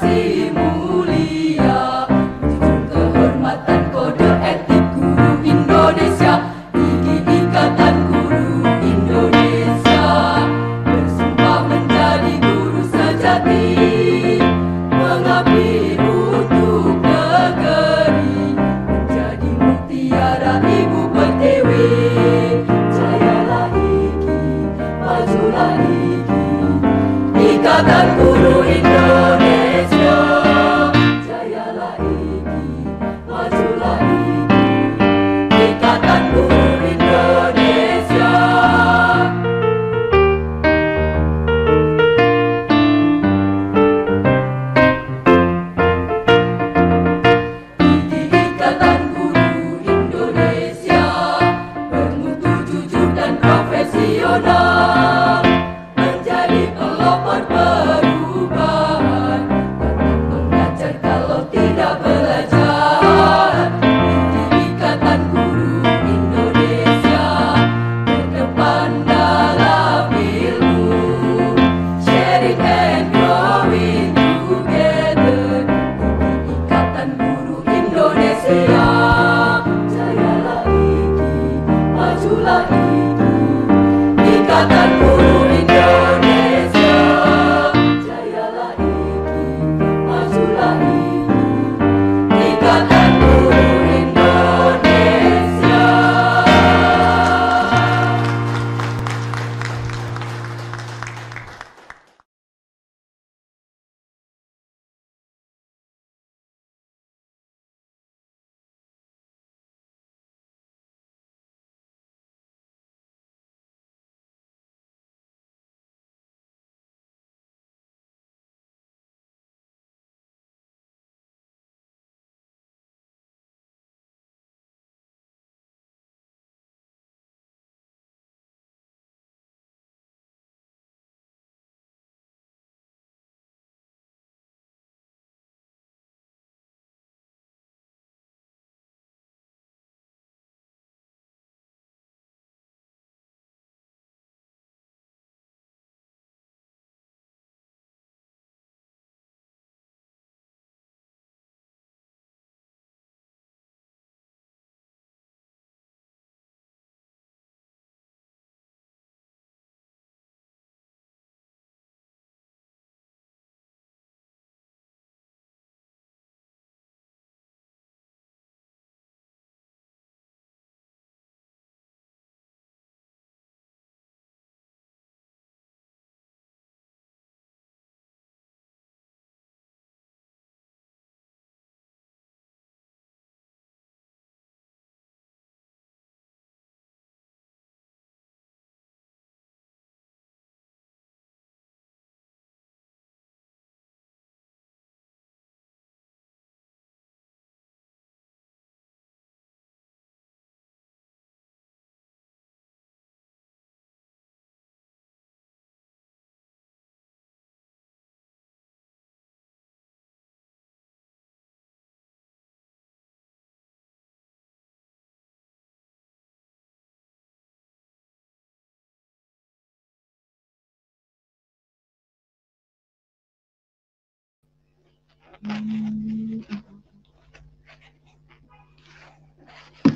¡Sí!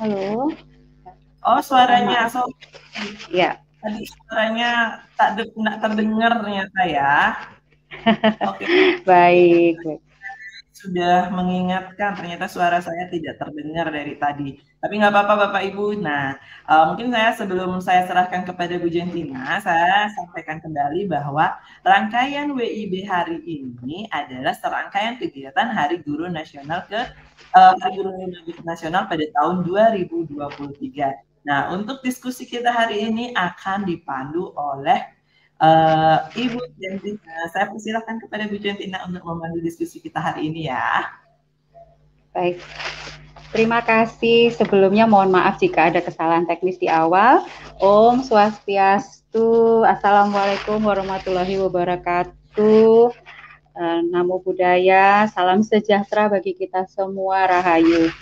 Halo. Oh, suaranya so. Ya. Tadi suaranya tak nak terdengar ternyata ya. Oke. Baik. Sudah mengingatkan ternyata suara saya tidak terdengar dari tadi. Tapi nggak apa-apa Bapak Ibu. Nah, uh, mungkin saya sebelum saya serahkan kepada Bu Jentina, saya sampaikan kembali bahwa rangkaian WIB hari ini adalah serangkaian kegiatan Hari Guru Nasional ke uh, Hari Guru Nasional pada tahun 2023. Nah, untuk diskusi kita hari ini akan dipandu oleh uh, Ibu Jentina. Saya persilahkan kepada Bu Jentina untuk memandu diskusi kita hari ini ya. Baik. Terima kasih. Sebelumnya mohon maaf jika ada kesalahan teknis di awal. Om Swastiastu. Assalamualaikum warahmatullahi wabarakatuh. Eh, namo Buddhaya. Salam sejahtera bagi kita semua. Rahayu.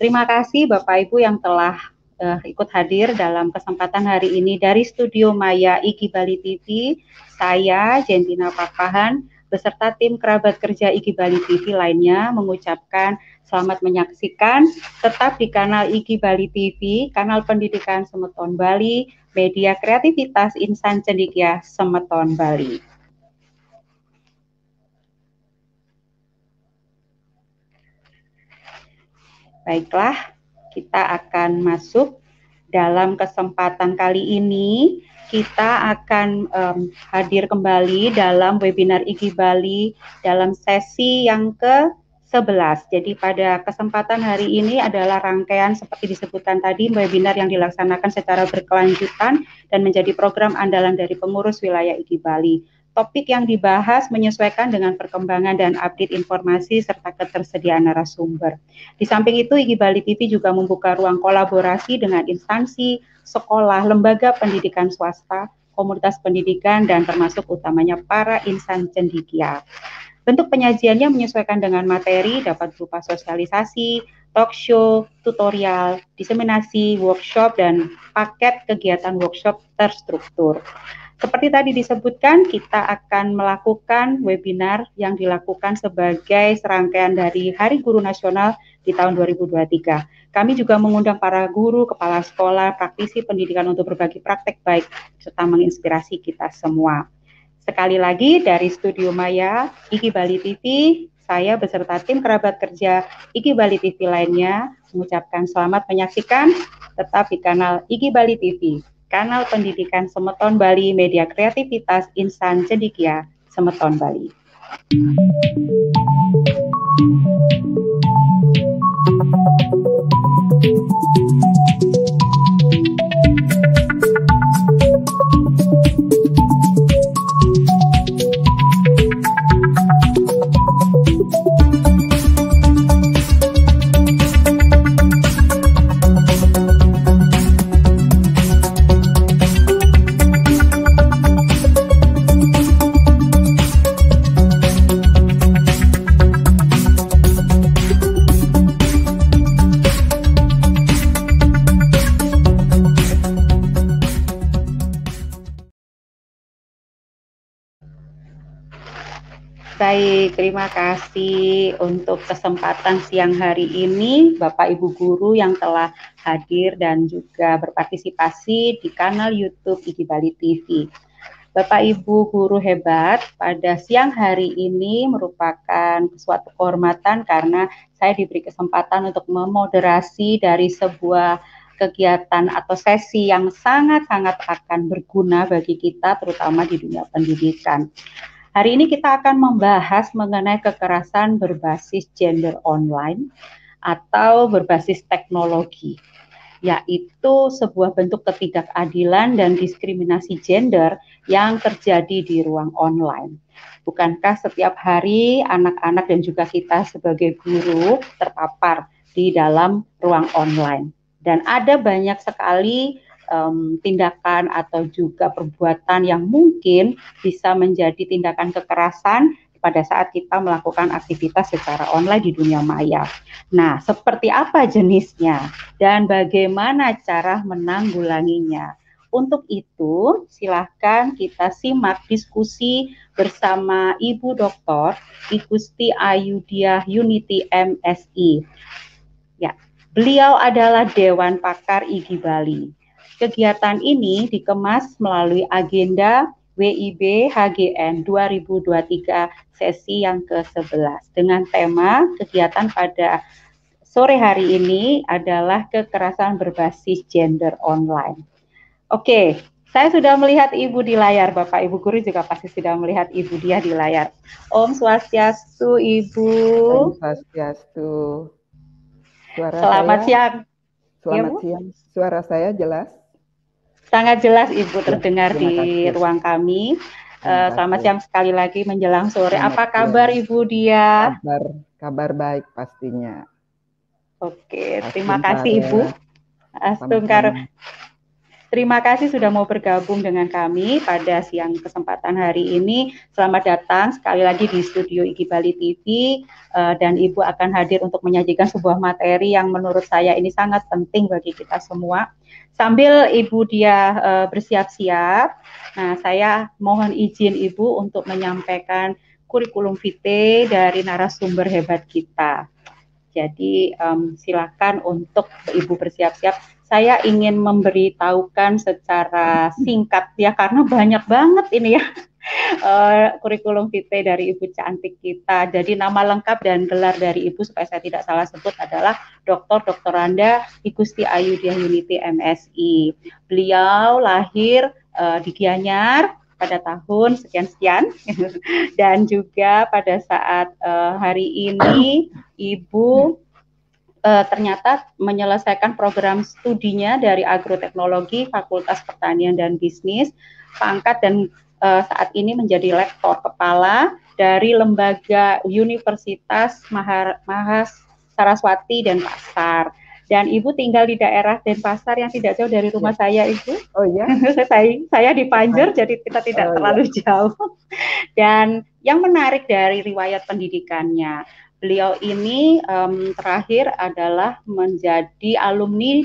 Terima kasih Bapak Ibu yang telah uh, ikut hadir dalam kesempatan hari ini dari Studio Maya Iki Bali TV. Saya Jentina Papahan beserta tim kerabat kerja Iki Bali TV lainnya mengucapkan Selamat menyaksikan tetap di kanal Iki Bali TV, kanal pendidikan Semeton Bali, media kreativitas insan cendikia Semeton Bali. Baiklah, kita akan masuk dalam kesempatan kali ini kita akan um, hadir kembali dalam webinar IGI Bali dalam sesi yang ke 11. Jadi pada kesempatan hari ini adalah rangkaian seperti disebutkan tadi webinar yang dilaksanakan secara berkelanjutan dan menjadi program andalan dari pengurus wilayah IDI Bali. Topik yang dibahas menyesuaikan dengan perkembangan dan update informasi serta ketersediaan narasumber. Di samping itu, IGI Bali TV juga membuka ruang kolaborasi dengan instansi, sekolah, lembaga pendidikan swasta, komunitas pendidikan, dan termasuk utamanya para insan cendikia. Bentuk penyajiannya menyesuaikan dengan materi, dapat berupa sosialisasi, talk show, tutorial, diseminasi, workshop, dan paket kegiatan workshop terstruktur. Seperti tadi disebutkan, kita akan melakukan webinar yang dilakukan sebagai serangkaian dari Hari Guru Nasional di tahun 2023. Kami juga mengundang para guru, kepala sekolah, praktisi pendidikan untuk berbagi praktek baik, serta menginspirasi kita semua. Sekali lagi dari Studio Maya, Iki Bali TV, saya beserta tim kerabat kerja Iki Bali TV lainnya mengucapkan selamat menyaksikan tetap di kanal Iki Bali TV, kanal pendidikan Semeton Bali Media Kreativitas Insan Cendikia, Semeton Bali. Baik, terima kasih untuk kesempatan siang hari ini Bapak Ibu guru yang telah hadir dan juga berpartisipasi di kanal YouTube IG Bali TV. Bapak Ibu guru hebat pada siang hari ini merupakan suatu kehormatan karena saya diberi kesempatan untuk memoderasi dari sebuah kegiatan atau sesi yang sangat-sangat akan berguna bagi kita terutama di dunia pendidikan. Hari ini kita akan membahas mengenai kekerasan berbasis gender online atau berbasis teknologi, yaitu sebuah bentuk ketidakadilan dan diskriminasi gender yang terjadi di ruang online. Bukankah setiap hari anak-anak dan juga kita sebagai guru terpapar di dalam ruang online? Dan ada banyak sekali um, tindakan atau juga perbuatan yang mungkin bisa menjadi tindakan kekerasan pada saat kita melakukan aktivitas secara online di dunia maya. Nah, seperti apa jenisnya dan bagaimana cara menanggulanginya? Untuk itu, silahkan kita simak diskusi bersama Ibu Doktor Igusti Ayudia Unity MSI. Ya, beliau adalah Dewan Pakar IGI Bali. Kegiatan ini dikemas melalui agenda WIB HGN 2023 sesi yang ke-11 dengan tema kegiatan pada sore hari ini adalah kekerasan berbasis gender online. Oke, saya sudah melihat Ibu di layar, Bapak Ibu guru juga pasti sudah melihat Ibu dia di layar. Om Swastiastu Ibu. Om Swastiastu. Suara Selamat saya, siang. Selamat ya, siang. Suara saya jelas? Sangat jelas Ibu iya, terdengar di ruang kami. Uh, selamat siang sekali lagi menjelang sore. Apa kabar Ibu dia? Kabar kabar baik pastinya. Oke, terima kasih Ibu. Astungkar. Terima kasih sudah mau bergabung dengan kami pada siang kesempatan hari ini. Selamat datang sekali lagi di studio Iki Bali TV eh, dan Ibu akan hadir untuk menyajikan sebuah materi yang menurut saya ini sangat penting bagi kita semua. Sambil Ibu dia eh, bersiap-siap, nah saya mohon izin Ibu untuk menyampaikan kurikulum vitae dari narasumber hebat kita. Jadi um, silakan untuk Ibu bersiap-siap saya ingin memberitahukan secara singkat ya karena banyak banget ini ya uh, kurikulum vitae dari Ibu cantik kita. Jadi nama lengkap dan gelar dari Ibu supaya saya tidak salah sebut adalah Dr. Randa Igusti Ayu Unity MSI. Beliau lahir uh, di Gianyar pada tahun sekian-sekian dan juga pada saat uh, hari ini Ibu uh, ternyata menyelesaikan program studinya dari agroteknologi Fakultas Pertanian dan Bisnis, pangkat dan uh, saat ini menjadi lektor kepala dari lembaga Universitas Mahar Mahas Saraswati dan Pasar. Dan ibu tinggal di daerah Denpasar yang tidak jauh dari rumah ya. saya ibu. Oh ya. saya saya di Panjer, oh. jadi kita tidak oh, iya. terlalu ya. jauh. Dan yang menarik dari riwayat pendidikannya, beliau ini um, terakhir adalah menjadi alumni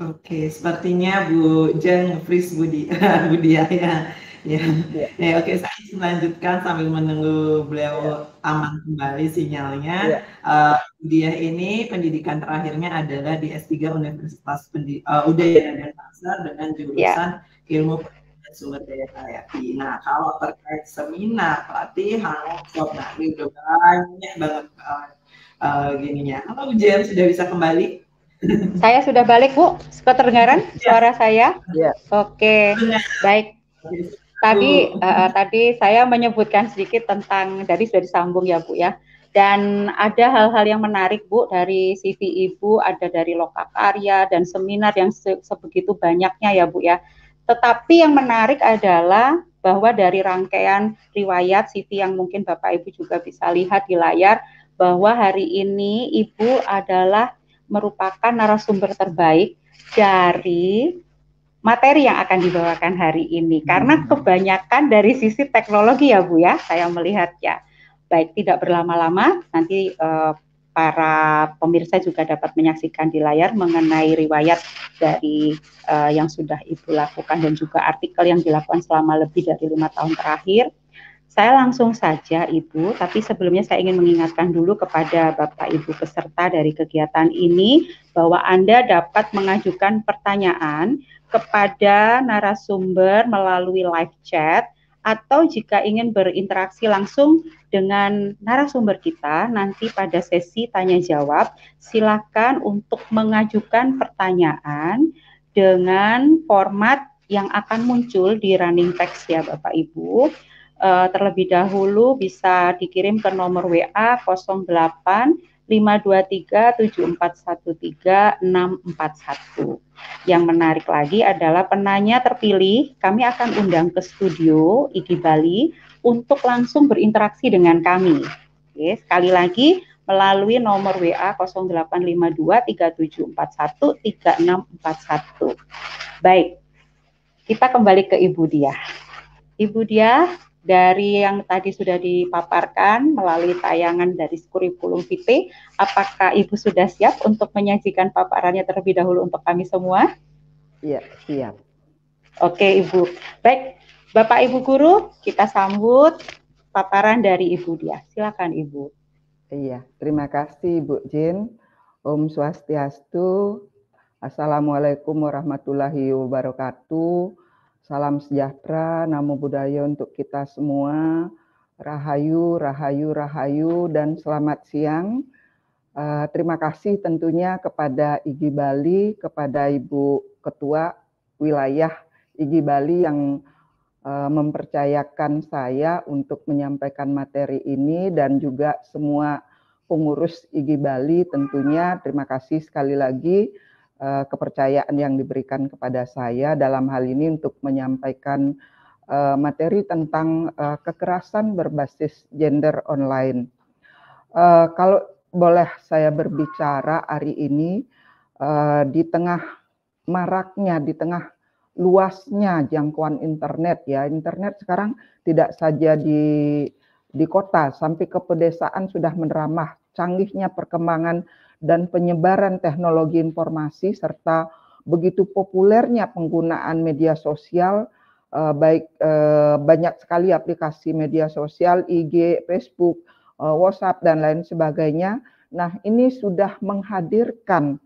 Oke, sepertinya Bu Jeng nge-freeze Budi, Budi ya ya, ya. ya oke saya lanjutkan sambil menunggu beliau ya. aman kembali sinyalnya. Ya. Uh, dia ini pendidikan terakhirnya adalah di S3 Universitas Pendid uh, eh, Udayana dan Pasar dengan jurusan ya. Ilmu Pendidikan Sumber Daya Hayati. Nah, kalau terkait seminar, pelatihan, workshop, nah ini udah banyak banget uh, uh, gininya. Halo Ujian sudah bisa kembali? Saya sudah balik Bu, keterdengaran ya. suara saya? Yeah. Oke, okay. baik. Tadi uh, tadi saya menyebutkan sedikit tentang dari sudah disambung ya Bu ya. Dan ada hal-hal yang menarik Bu dari CV Ibu, ada dari lokakarya dan seminar yang se sebegitu banyaknya ya Bu ya. Tetapi yang menarik adalah bahwa dari rangkaian riwayat CV yang mungkin Bapak Ibu juga bisa lihat di layar bahwa hari ini Ibu adalah merupakan narasumber terbaik dari materi yang akan dibawakan hari ini hmm. karena kebanyakan dari sisi teknologi ya Bu ya saya melihat ya baik tidak berlama-lama nanti eh, para pemirsa juga dapat menyaksikan di layar mengenai riwayat dari eh, yang sudah Ibu lakukan dan juga artikel yang dilakukan selama lebih dari lima tahun terakhir saya langsung saja Ibu, tapi sebelumnya saya ingin mengingatkan dulu kepada Bapak Ibu peserta dari kegiatan ini bahwa Anda dapat mengajukan pertanyaan kepada narasumber melalui live chat atau jika ingin berinteraksi langsung dengan narasumber kita nanti pada sesi tanya jawab silakan untuk mengajukan pertanyaan dengan format yang akan muncul di running text ya Bapak Ibu. Eh, terlebih dahulu bisa dikirim ke nomor WA 08 523-7413-641. Yang menarik lagi adalah penanya terpilih, kami akan undang ke studio IGI Bali untuk langsung berinteraksi dengan kami. Oke, sekali lagi melalui nomor WA 0852-3741-3641. Baik, kita kembali ke Ibu Dia. Ibu Dia, dari yang tadi sudah dipaparkan melalui tayangan dari kurikulum VT, apakah Ibu sudah siap untuk menyajikan paparannya terlebih dahulu untuk kami semua? Iya, siap. Oke, Ibu. Baik, Bapak Ibu guru, kita sambut paparan dari Ibu dia. Silakan Ibu. Iya, terima kasih Ibu Jin. Om Swastiastu. Assalamualaikum warahmatullahi wabarakatuh. Salam sejahtera, namo buddhaya untuk kita semua. Rahayu, rahayu, rahayu, dan selamat siang. Uh, terima kasih tentunya kepada IGI Bali, kepada Ibu Ketua Wilayah IGI Bali yang uh, mempercayakan saya untuk menyampaikan materi ini dan juga semua pengurus IGI Bali tentunya. Terima kasih sekali lagi uh, kepercayaan yang diberikan kepada saya dalam hal ini untuk menyampaikan uh, materi tentang uh, kekerasan berbasis gender online. Uh, kalau boleh saya berbicara hari ini uh, di tengah maraknya, di tengah luasnya jangkauan internet ya. Internet sekarang tidak saja di di kota sampai ke pedesaan sudah meneramah canggihnya perkembangan dan penyebaran teknologi informasi serta begitu populernya penggunaan media sosial eh, baik eh, banyak sekali aplikasi media sosial IG, Facebook, eh, WhatsApp dan lain sebagainya. Nah, ini sudah menghadirkan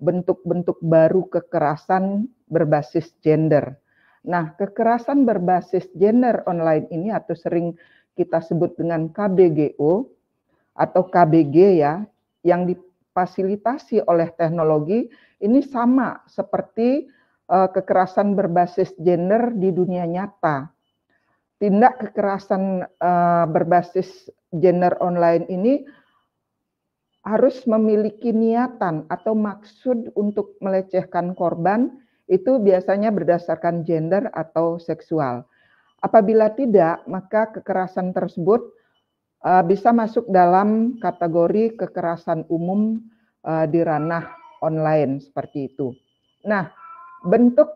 bentuk-bentuk baru kekerasan berbasis gender. Nah, kekerasan berbasis gender online ini atau sering kita sebut dengan KBGO atau KBG ya, yang di, difasilitasi oleh teknologi ini sama seperti eh, kekerasan berbasis gender di dunia nyata. Tindak kekerasan eh, berbasis gender online ini harus memiliki niatan atau maksud untuk melecehkan korban itu biasanya berdasarkan gender atau seksual. Apabila tidak, maka kekerasan tersebut uh, bisa masuk dalam kategori kekerasan umum uh, di ranah online seperti itu. Nah, bentuk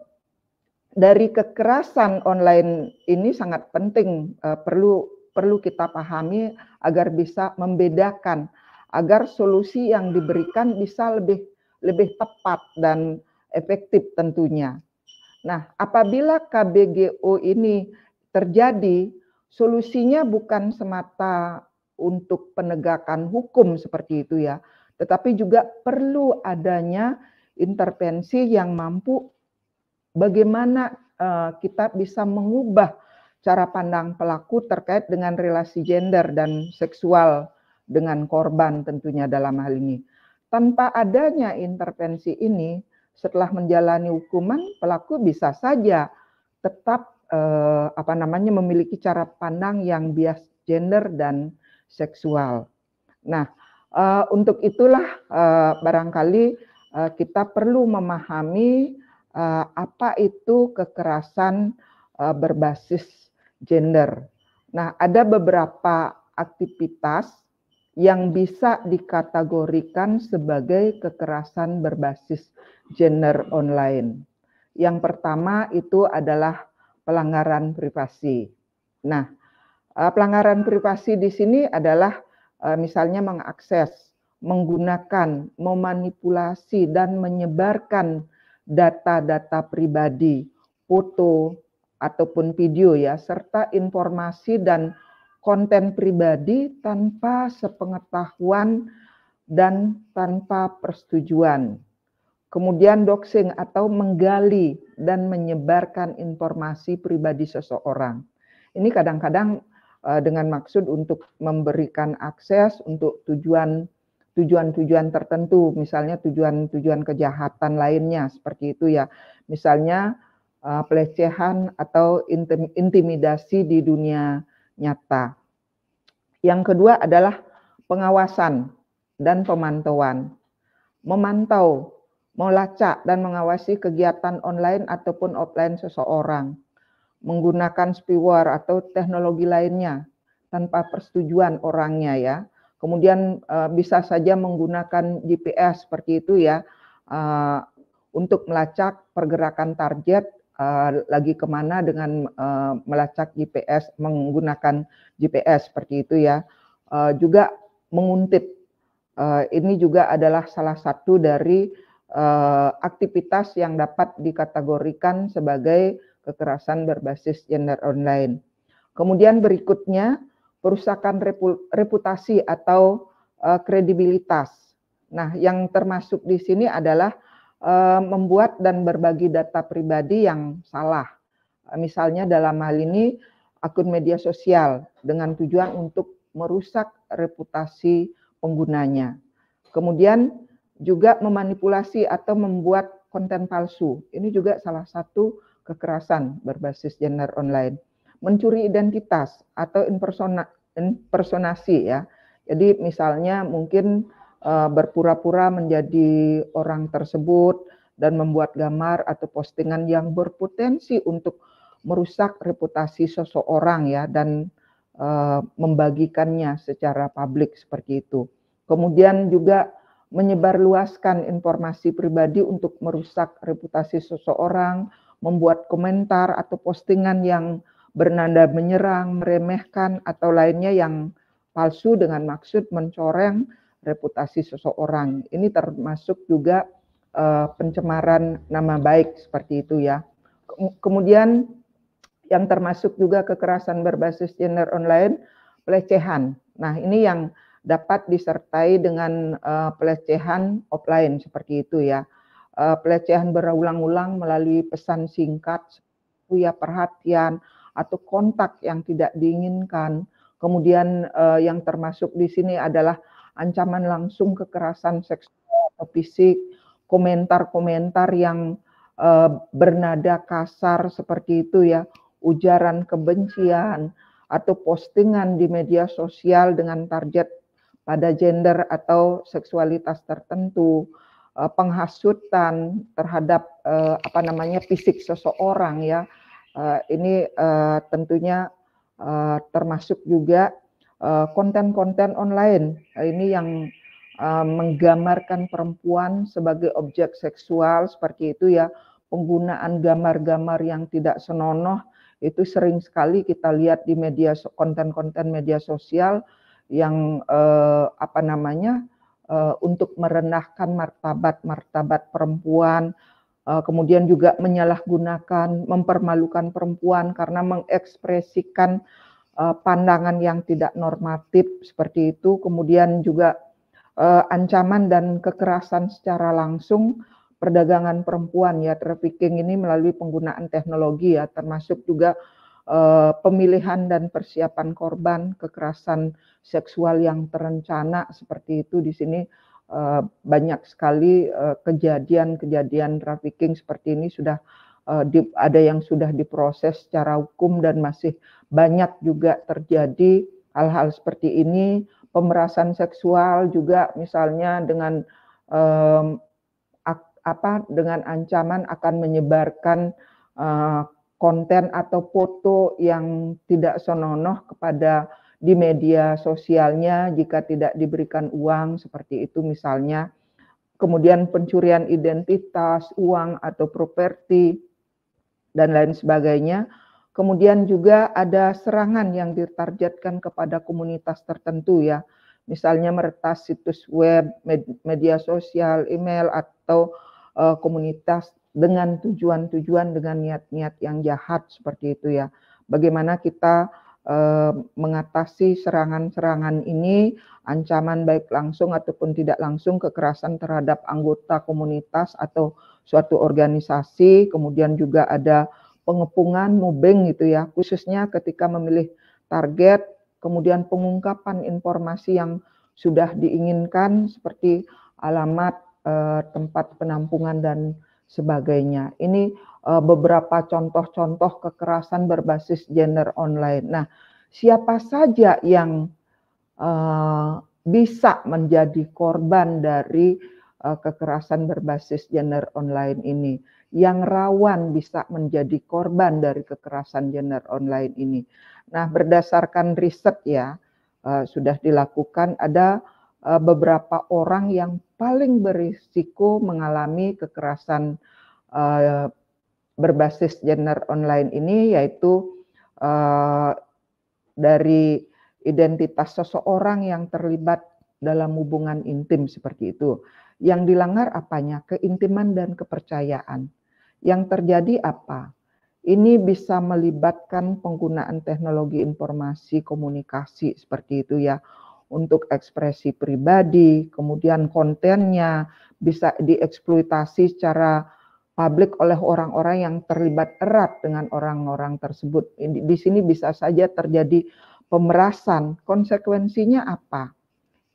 dari kekerasan online ini sangat penting uh, perlu perlu kita pahami agar bisa membedakan agar solusi yang diberikan bisa lebih lebih tepat dan efektif tentunya. Nah, apabila KBGO ini terjadi solusinya bukan semata untuk penegakan hukum seperti itu ya, tetapi juga perlu adanya intervensi yang mampu bagaimana eh, kita bisa mengubah cara pandang pelaku terkait dengan relasi gender dan seksual dengan korban tentunya dalam hal ini. Tanpa adanya intervensi ini, setelah menjalani hukuman, pelaku bisa saja tetap eh, apa namanya memiliki cara pandang yang bias gender dan seksual. Nah, eh, untuk itulah eh, barangkali eh, kita perlu memahami eh, apa itu kekerasan eh, berbasis gender. Nah, ada beberapa aktivitas yang bisa dikategorikan sebagai kekerasan berbasis gender online. Yang pertama itu adalah pelanggaran privasi. Nah, eh, pelanggaran privasi di sini adalah eh, misalnya mengakses, menggunakan, memanipulasi dan menyebarkan data-data pribadi, foto ataupun video ya, serta informasi dan konten pribadi tanpa sepengetahuan dan tanpa persetujuan. Kemudian doxing atau menggali dan menyebarkan informasi pribadi seseorang. Ini kadang-kadang eh, dengan maksud untuk memberikan akses untuk tujuan tujuan-tujuan tertentu, misalnya tujuan-tujuan kejahatan lainnya seperti itu ya. Misalnya eh, pelecehan atau intimidasi di dunia nyata. Yang kedua adalah pengawasan dan pemantauan. Memantau melacak dan mengawasi kegiatan online ataupun offline seseorang, menggunakan spyware atau teknologi lainnya tanpa persetujuan orangnya ya. Kemudian eh, bisa saja menggunakan GPS seperti itu ya eh, untuk melacak pergerakan target eh, lagi kemana dengan melacak GPS menggunakan GPS seperti itu ya. Juga menguntit. Ini juga adalah salah satu dari Eh, aktivitas yang dapat dikategorikan sebagai kekerasan berbasis gender online. Kemudian berikutnya perusakan reputasi atau uh, kredibilitas. Nah, yang termasuk di sini adalah uh, membuat dan berbagi data pribadi yang salah. Misalnya dalam hal ini akun media sosial dengan tujuan untuk merusak reputasi penggunanya. Kemudian juga memanipulasi atau membuat konten palsu. Ini juga salah satu kekerasan berbasis gender online. Mencuri identitas atau impersona, impersonasi ya. Jadi misalnya mungkin uh, berpura-pura menjadi orang tersebut dan membuat gambar atau postingan yang berpotensi untuk merusak reputasi seseorang ya dan uh, membagikannya secara publik seperti itu. Kemudian juga menyebarluaskan informasi pribadi untuk merusak reputasi seseorang, membuat komentar atau postingan yang bernada menyerang, meremehkan, atau lainnya yang palsu dengan maksud mencoreng reputasi seseorang. Ini termasuk juga uh, pencemaran nama baik seperti itu ya. Kemudian yang termasuk juga kekerasan berbasis gender online, pelecehan. Nah ini yang dapat disertai dengan uh, pelecehan offline seperti itu ya. Uh, pelecehan berulang-ulang melalui pesan singkat, ya perhatian atau kontak yang tidak diinginkan. Kemudian uh, yang termasuk di sini adalah ancaman langsung kekerasan seksual atau fisik, komentar-komentar yang uh, bernada kasar seperti itu ya, ujaran kebencian atau postingan di media sosial dengan target pada gender atau seksualitas tertentu, eh, penghasutan terhadap eh, apa namanya fisik seseorang ya. Eh, ini tentunya termasuk juga konten-konten online. Ini yang menggambarkan perempuan sebagai objek seksual seperti itu ya. Penggunaan gambar-gambar yang tidak senonoh itu sering sekali kita lihat di media konten-konten media sosial yang eh, apa namanya eh, untuk merendahkan martabat martabat perempuan, eh, kemudian juga menyalahgunakan, mempermalukan perempuan karena mengekspresikan eh, pandangan yang tidak normatif seperti itu, kemudian juga eh, ancaman dan kekerasan secara langsung perdagangan perempuan ya trafficking ini melalui penggunaan teknologi ya termasuk juga Eh, pemilihan dan persiapan korban kekerasan seksual yang terencana seperti itu di sini eh, banyak sekali eh, kejadian-kejadian trafficking seperti ini sudah ada yang sudah diproses secara hukum dan masih banyak juga terjadi hal-hal seperti ini pemerasan seksual juga misalnya dengan apa dengan ancaman akan menyebarkan konten atau foto yang tidak senonoh kepada di media sosialnya jika tidak diberikan uang seperti itu misalnya kemudian pencurian identitas, uang atau properti dan lain sebagainya. Kemudian juga ada serangan yang ditargetkan kepada komunitas tertentu ya. Misalnya meretas situs web, media sosial, email atau uh, komunitas dengan tujuan-tujuan dengan niat-niat yang jahat seperti itu ya. Bagaimana kita uh, mengatasi serangan-serangan ini, ancaman baik langsung ataupun tidak langsung kekerasan terhadap anggota komunitas atau suatu organisasi, kemudian juga ada pengepungan, mobbing gitu ya, khususnya ketika memilih target, kemudian pengungkapan informasi yang sudah diinginkan seperti alamat Eh, tempat penampungan dan sebagainya. Ini eh, beberapa contoh-contoh kekerasan berbasis gender online. Nah, siapa saja yang eh, bisa menjadi korban dari kekerasan berbasis gender online ini. Yang rawan bisa menjadi korban dari kekerasan gender online ini. Nah, berdasarkan riset ya, sudah dilakukan ada beberapa orang yang paling berisiko mengalami kekerasan uh, berbasis gender online ini yaitu uh, dari identitas seseorang yang terlibat dalam hubungan intim seperti itu. Yang dilanggar apanya? Keintiman dan kepercayaan. Yang terjadi apa? Ini bisa melibatkan penggunaan teknologi informasi komunikasi seperti itu ya untuk ekspresi pribadi, kemudian kontennya bisa dieksploitasi secara publik oleh orang-orang yang terlibat erat dengan orang-orang tersebut. Di sini bisa saja terjadi pemerasan. Konsekuensinya apa?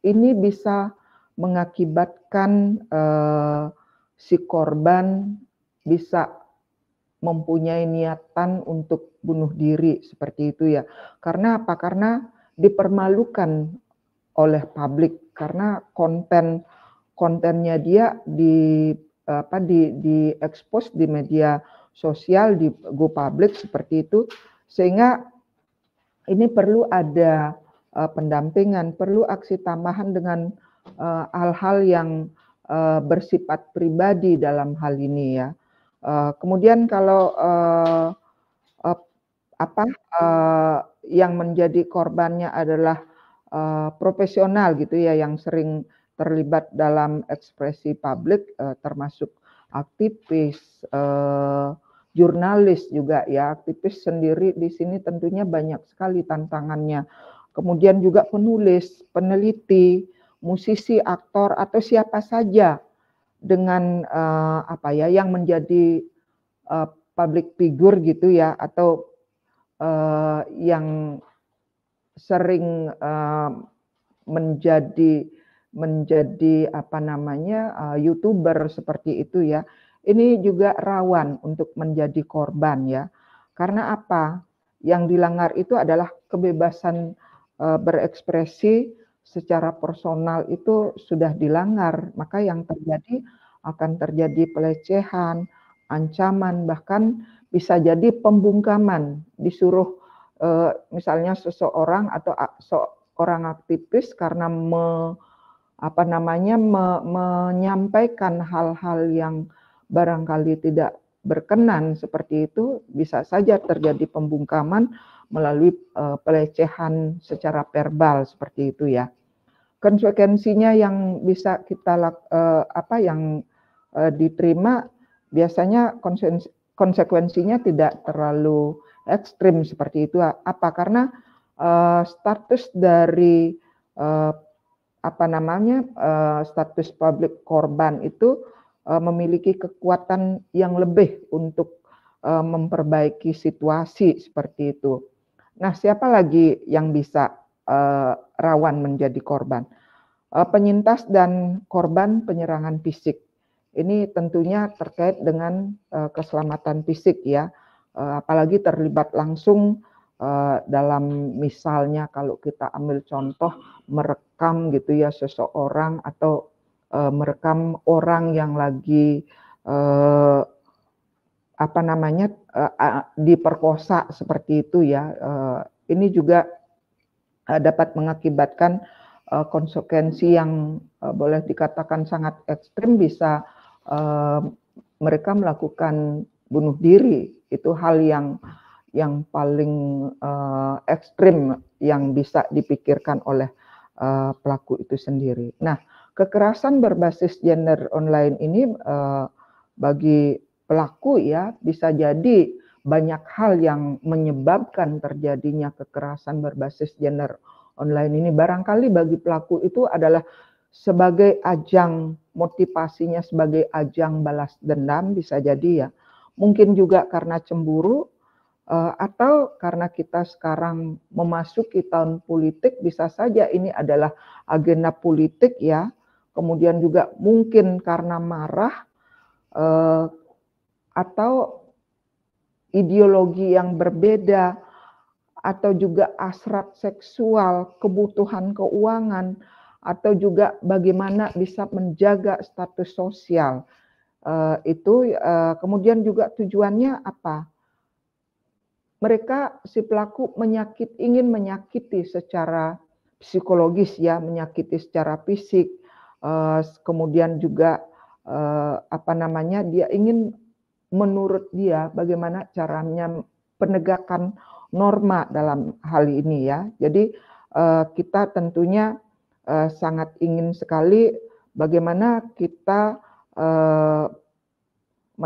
Ini bisa mengakibatkan eh, si korban bisa mempunyai niatan untuk bunuh diri seperti itu ya. Karena apa? Karena dipermalukan oleh publik karena konten kontennya dia di apa di di expose di media sosial di go public seperti itu sehingga ini perlu ada uh, pendampingan perlu aksi tambahan dengan eh, hal-hal uh, yang uh, bersifat pribadi dalam hal ini ya uh, kemudian kalau uh, uh, apa uh, yang menjadi korbannya adalah uh, profesional gitu ya yang sering terlibat dalam ekspresi publik uh, termasuk aktivis uh, jurnalis juga ya aktivis sendiri di sini tentunya banyak sekali tantangannya kemudian juga penulis peneliti musisi aktor atau siapa saja dengan uh, apa ya yang menjadi uh, public figure gitu ya atau uh, yang sering uh, menjadi menjadi apa namanya uh, youtuber seperti itu ya ini juga rawan untuk menjadi korban ya karena apa yang dilanggar itu adalah kebebasan uh, berekspresi secara personal itu sudah dilanggar maka yang terjadi akan terjadi pelecehan ancaman bahkan bisa jadi pembungkaman disuruh Eh, misalnya seseorang atau seorang aktivis karena me, apa namanya me, menyampaikan hal-hal yang barangkali tidak berkenan seperti itu bisa saja terjadi pembungkaman melalui eh, pelecehan secara verbal seperti itu ya. Konsekuensinya yang bisa kita eh, apa yang diterima biasanya konsekuensinya tidak terlalu ekstrim seperti itu apa karena uh, status dari uh, apa namanya uh, status publik korban itu uh, memiliki kekuatan yang lebih untuk uh, memperbaiki situasi seperti itu. Nah, siapa lagi yang bisa uh, rawan menjadi korban? Uh, penyintas dan korban penyerangan fisik. Ini tentunya terkait dengan uh, keselamatan fisik ya Eh, apalagi terlibat langsung eh, dalam misalnya kalau kita ambil contoh merekam gitu ya seseorang atau eh, merekam orang yang lagi apa namanya diperkosa seperti itu ya ini juga dapat mengakibatkan konsekuensi yang boleh dikatakan sangat ekstrim bisa mereka melakukan bunuh diri itu hal yang yang paling uh, ekstrim yang bisa dipikirkan oleh uh, pelaku itu sendiri. Nah, kekerasan berbasis gender online ini uh, bagi pelaku ya bisa jadi banyak hal yang menyebabkan terjadinya kekerasan berbasis gender online ini. Barangkali bagi pelaku itu adalah sebagai ajang motivasinya sebagai ajang balas dendam bisa jadi ya mungkin juga karena cemburu eh, atau karena kita sekarang memasuki tahun politik bisa saja ini adalah agenda politik ya kemudian juga mungkin karena marah eh, atau ideologi yang berbeda atau juga asrat seksual, kebutuhan keuangan atau juga bagaimana bisa menjaga status sosial. Eh, itu eh, kemudian juga tujuannya apa? Mereka si pelaku menyakit ingin menyakiti secara psikologis ya, menyakiti secara fisik, eh, kemudian juga apa namanya dia ingin menurut dia bagaimana caranya penegakan norma dalam hal ini ya. Jadi kita tentunya sangat ingin sekali bagaimana kita eh,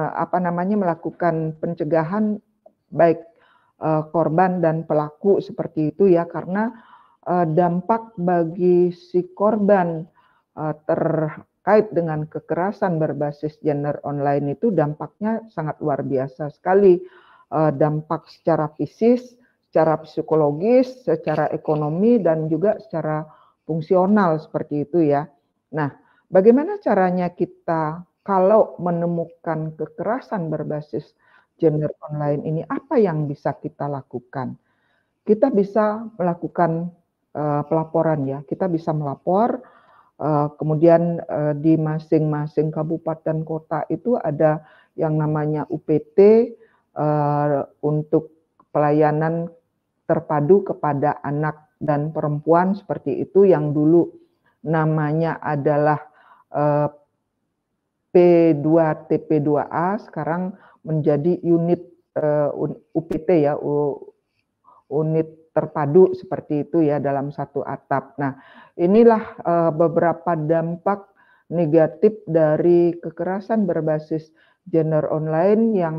apa namanya melakukan pencegahan baik eh, korban dan pelaku seperti itu ya karena eh, dampak bagi si korban eh, terkait dengan kekerasan berbasis gender online itu dampaknya sangat luar biasa sekali eh, dampak secara fisik, secara psikologis, secara ekonomi dan juga secara fungsional seperti itu ya. Nah, Bagaimana caranya kita kalau menemukan kekerasan berbasis gender online ini apa yang bisa kita lakukan? Kita bisa melakukan uh, pelaporan ya, kita bisa melapor. Uh, kemudian uh, di masing-masing kabupaten kota itu ada yang namanya UPT uh, untuk pelayanan terpadu kepada anak dan perempuan seperti itu yang dulu namanya adalah Eh, P2TP2A sekarang menjadi unit eh, UPT ya unit terpadu seperti itu ya dalam satu atap. Nah, inilah eh, beberapa dampak negatif dari kekerasan berbasis gender online yang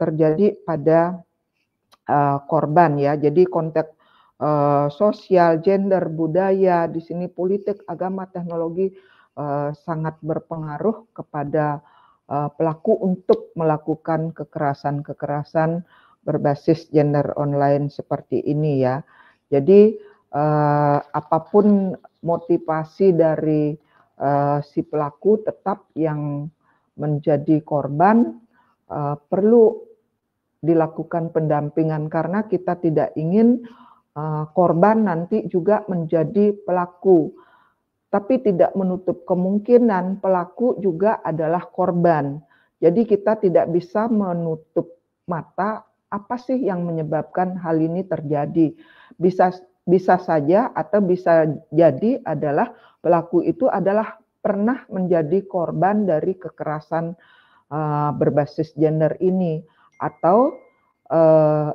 terjadi pada korban ya. Jadi konteks sosial, gender, budaya, di sini politik, agama, teknologi Eh, sangat berpengaruh kepada uh, pelaku untuk melakukan kekerasan-kekerasan berbasis gender online seperti ini ya. Jadi uh, apapun motivasi dari uh, si pelaku tetap yang menjadi korban uh, perlu dilakukan pendampingan karena kita tidak ingin uh, korban nanti juga menjadi pelaku tapi tidak menutup kemungkinan pelaku juga adalah korban. Jadi kita tidak bisa menutup mata apa sih yang menyebabkan hal ini terjadi. Bisa bisa saja atau bisa jadi adalah pelaku itu adalah pernah menjadi korban dari kekerasan uh, berbasis gender ini atau uh,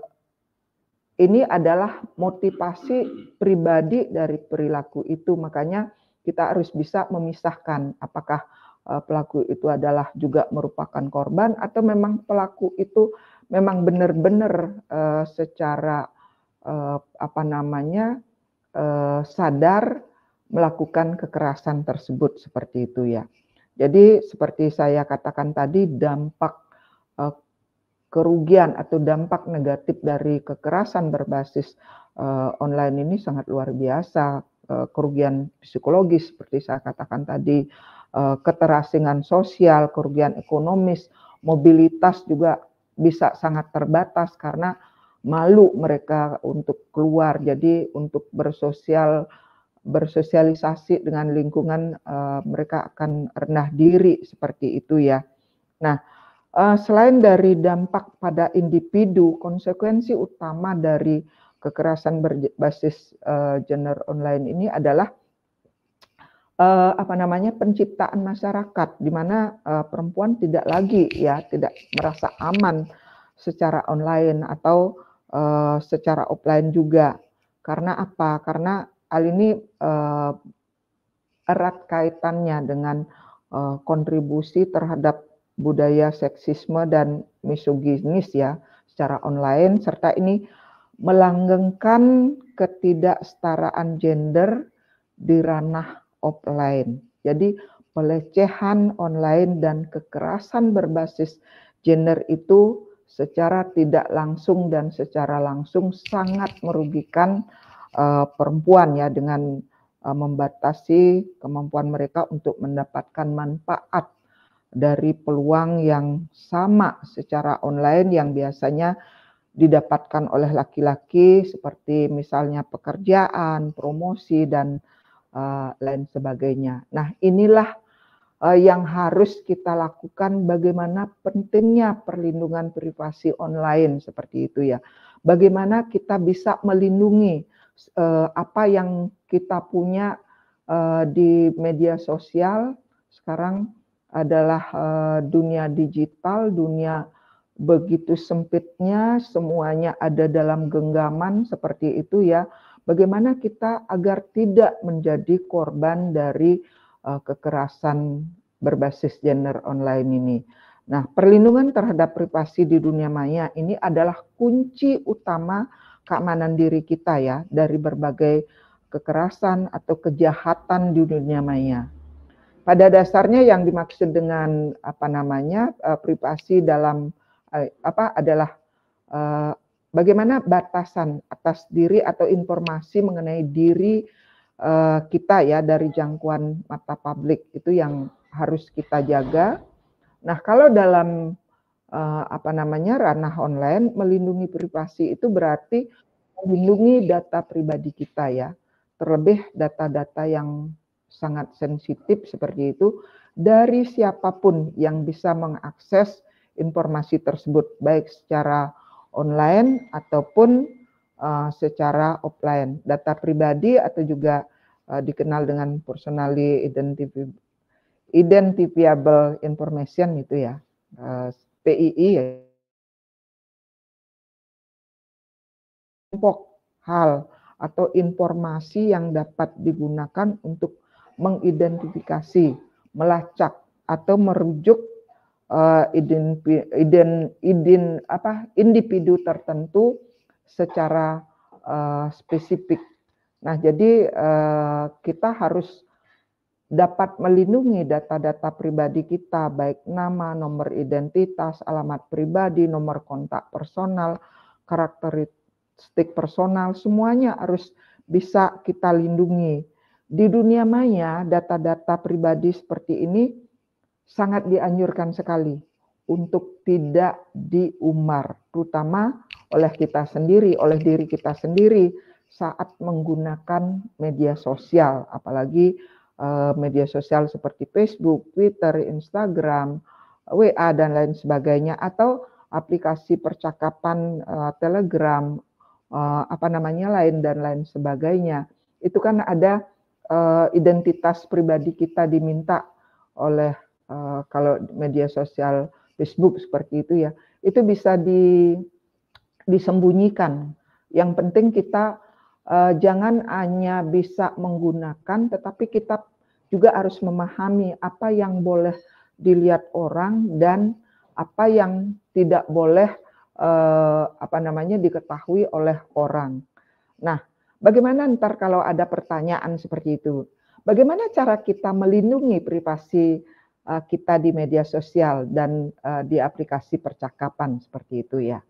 ini adalah motivasi pribadi dari perilaku itu makanya kita harus bisa memisahkan apakah eh, pelaku itu adalah juga merupakan korban atau memang pelaku itu memang benar-benar eh, secara eh, apa namanya sadar melakukan kekerasan tersebut seperti itu ya. Jadi seperti saya katakan tadi dampak kerugian atau dampak negatif dari kekerasan berbasis online ini sangat luar biasa Eh, kerugian psikologis seperti saya katakan tadi, eh, keterasingan sosial, kerugian ekonomis, mobilitas juga bisa sangat terbatas karena malu mereka untuk keluar. Jadi untuk bersosial bersosialisasi dengan lingkungan eh, mereka akan rendah diri seperti itu ya. Nah, selain dari dampak pada individu, konsekuensi utama dari kekerasan berbasis uh, eh, gender online ini adalah uh, apa namanya penciptaan masyarakat di mana uh, perempuan tidak lagi ya tidak merasa aman secara online atau uh, secara offline juga karena apa karena hal ini uh, erat kaitannya dengan uh, kontribusi terhadap budaya seksisme dan misoginis ya secara online serta ini melanggengkan ketidaksetaraan gender di ranah offline. Jadi pelecehan online dan kekerasan berbasis gender itu secara tidak langsung dan secara langsung sangat merugikan uh, perempuan ya dengan uh, membatasi kemampuan mereka untuk mendapatkan manfaat dari peluang yang sama secara online yang biasanya didapatkan oleh laki-laki seperti misalnya pekerjaan, promosi dan uh, lain sebagainya. Nah, inilah uh, yang harus kita lakukan bagaimana pentingnya perlindungan privasi online seperti itu ya. Bagaimana kita bisa melindungi uh, apa yang kita punya uh, di media sosial sekarang adalah uh, dunia digital, dunia begitu sempitnya semuanya ada dalam genggaman seperti itu ya. Bagaimana kita agar tidak menjadi korban dari uh, kekerasan berbasis gender online ini. Nah, perlindungan terhadap privasi di dunia maya ini adalah kunci utama keamanan diri kita ya dari berbagai kekerasan atau kejahatan di dunia maya pada dasarnya yang dimaksud dengan apa namanya eh, privasi dalam Eh, apa adalah uh, bagaimana batasan atas diri atau informasi mengenai diri uh, kita ya dari jangkauan mata publik itu yang harus kita jaga. Nah, kalau dalam uh, apa namanya ranah online melindungi privasi itu berarti melindungi data pribadi kita ya, terlebih data-data yang sangat sensitif seperti itu dari siapapun yang bisa mengakses informasi tersebut baik secara online ataupun uh, secara offline data pribadi atau juga uh, dikenal dengan personally identifi identifiable information itu ya uh, eh, PII ya. kelompok hal atau informasi yang dapat digunakan untuk mengidentifikasi, melacak, atau merujuk uh, idin, idin apa individu tertentu secara uh, spesifik. Nah, jadi uh, kita harus dapat melindungi data-data pribadi kita, baik nama, nomor identitas, alamat pribadi, nomor kontak personal, karakteristik personal, semuanya harus bisa kita lindungi. Di dunia maya, data-data pribadi seperti ini sangat dianjurkan sekali untuk tidak diumar, terutama oleh kita sendiri, oleh diri kita sendiri saat menggunakan media sosial, apalagi eh, media sosial seperti Facebook, Twitter, Instagram, WA dan lain sebagainya atau aplikasi percakapan eh, Telegram, eh, apa namanya lain dan lain sebagainya. Itu kan ada identitas pribadi kita diminta oleh Eh, kalau media sosial Facebook seperti itu ya, itu bisa di, disembunyikan. Yang penting kita uh, jangan hanya bisa menggunakan, tetapi kita juga harus memahami apa yang boleh dilihat orang dan apa yang tidak boleh uh, apa namanya diketahui oleh orang. Nah, bagaimana ntar kalau ada pertanyaan seperti itu? Bagaimana cara kita melindungi privasi Eh, kita di media sosial dan eh, di aplikasi percakapan seperti itu ya.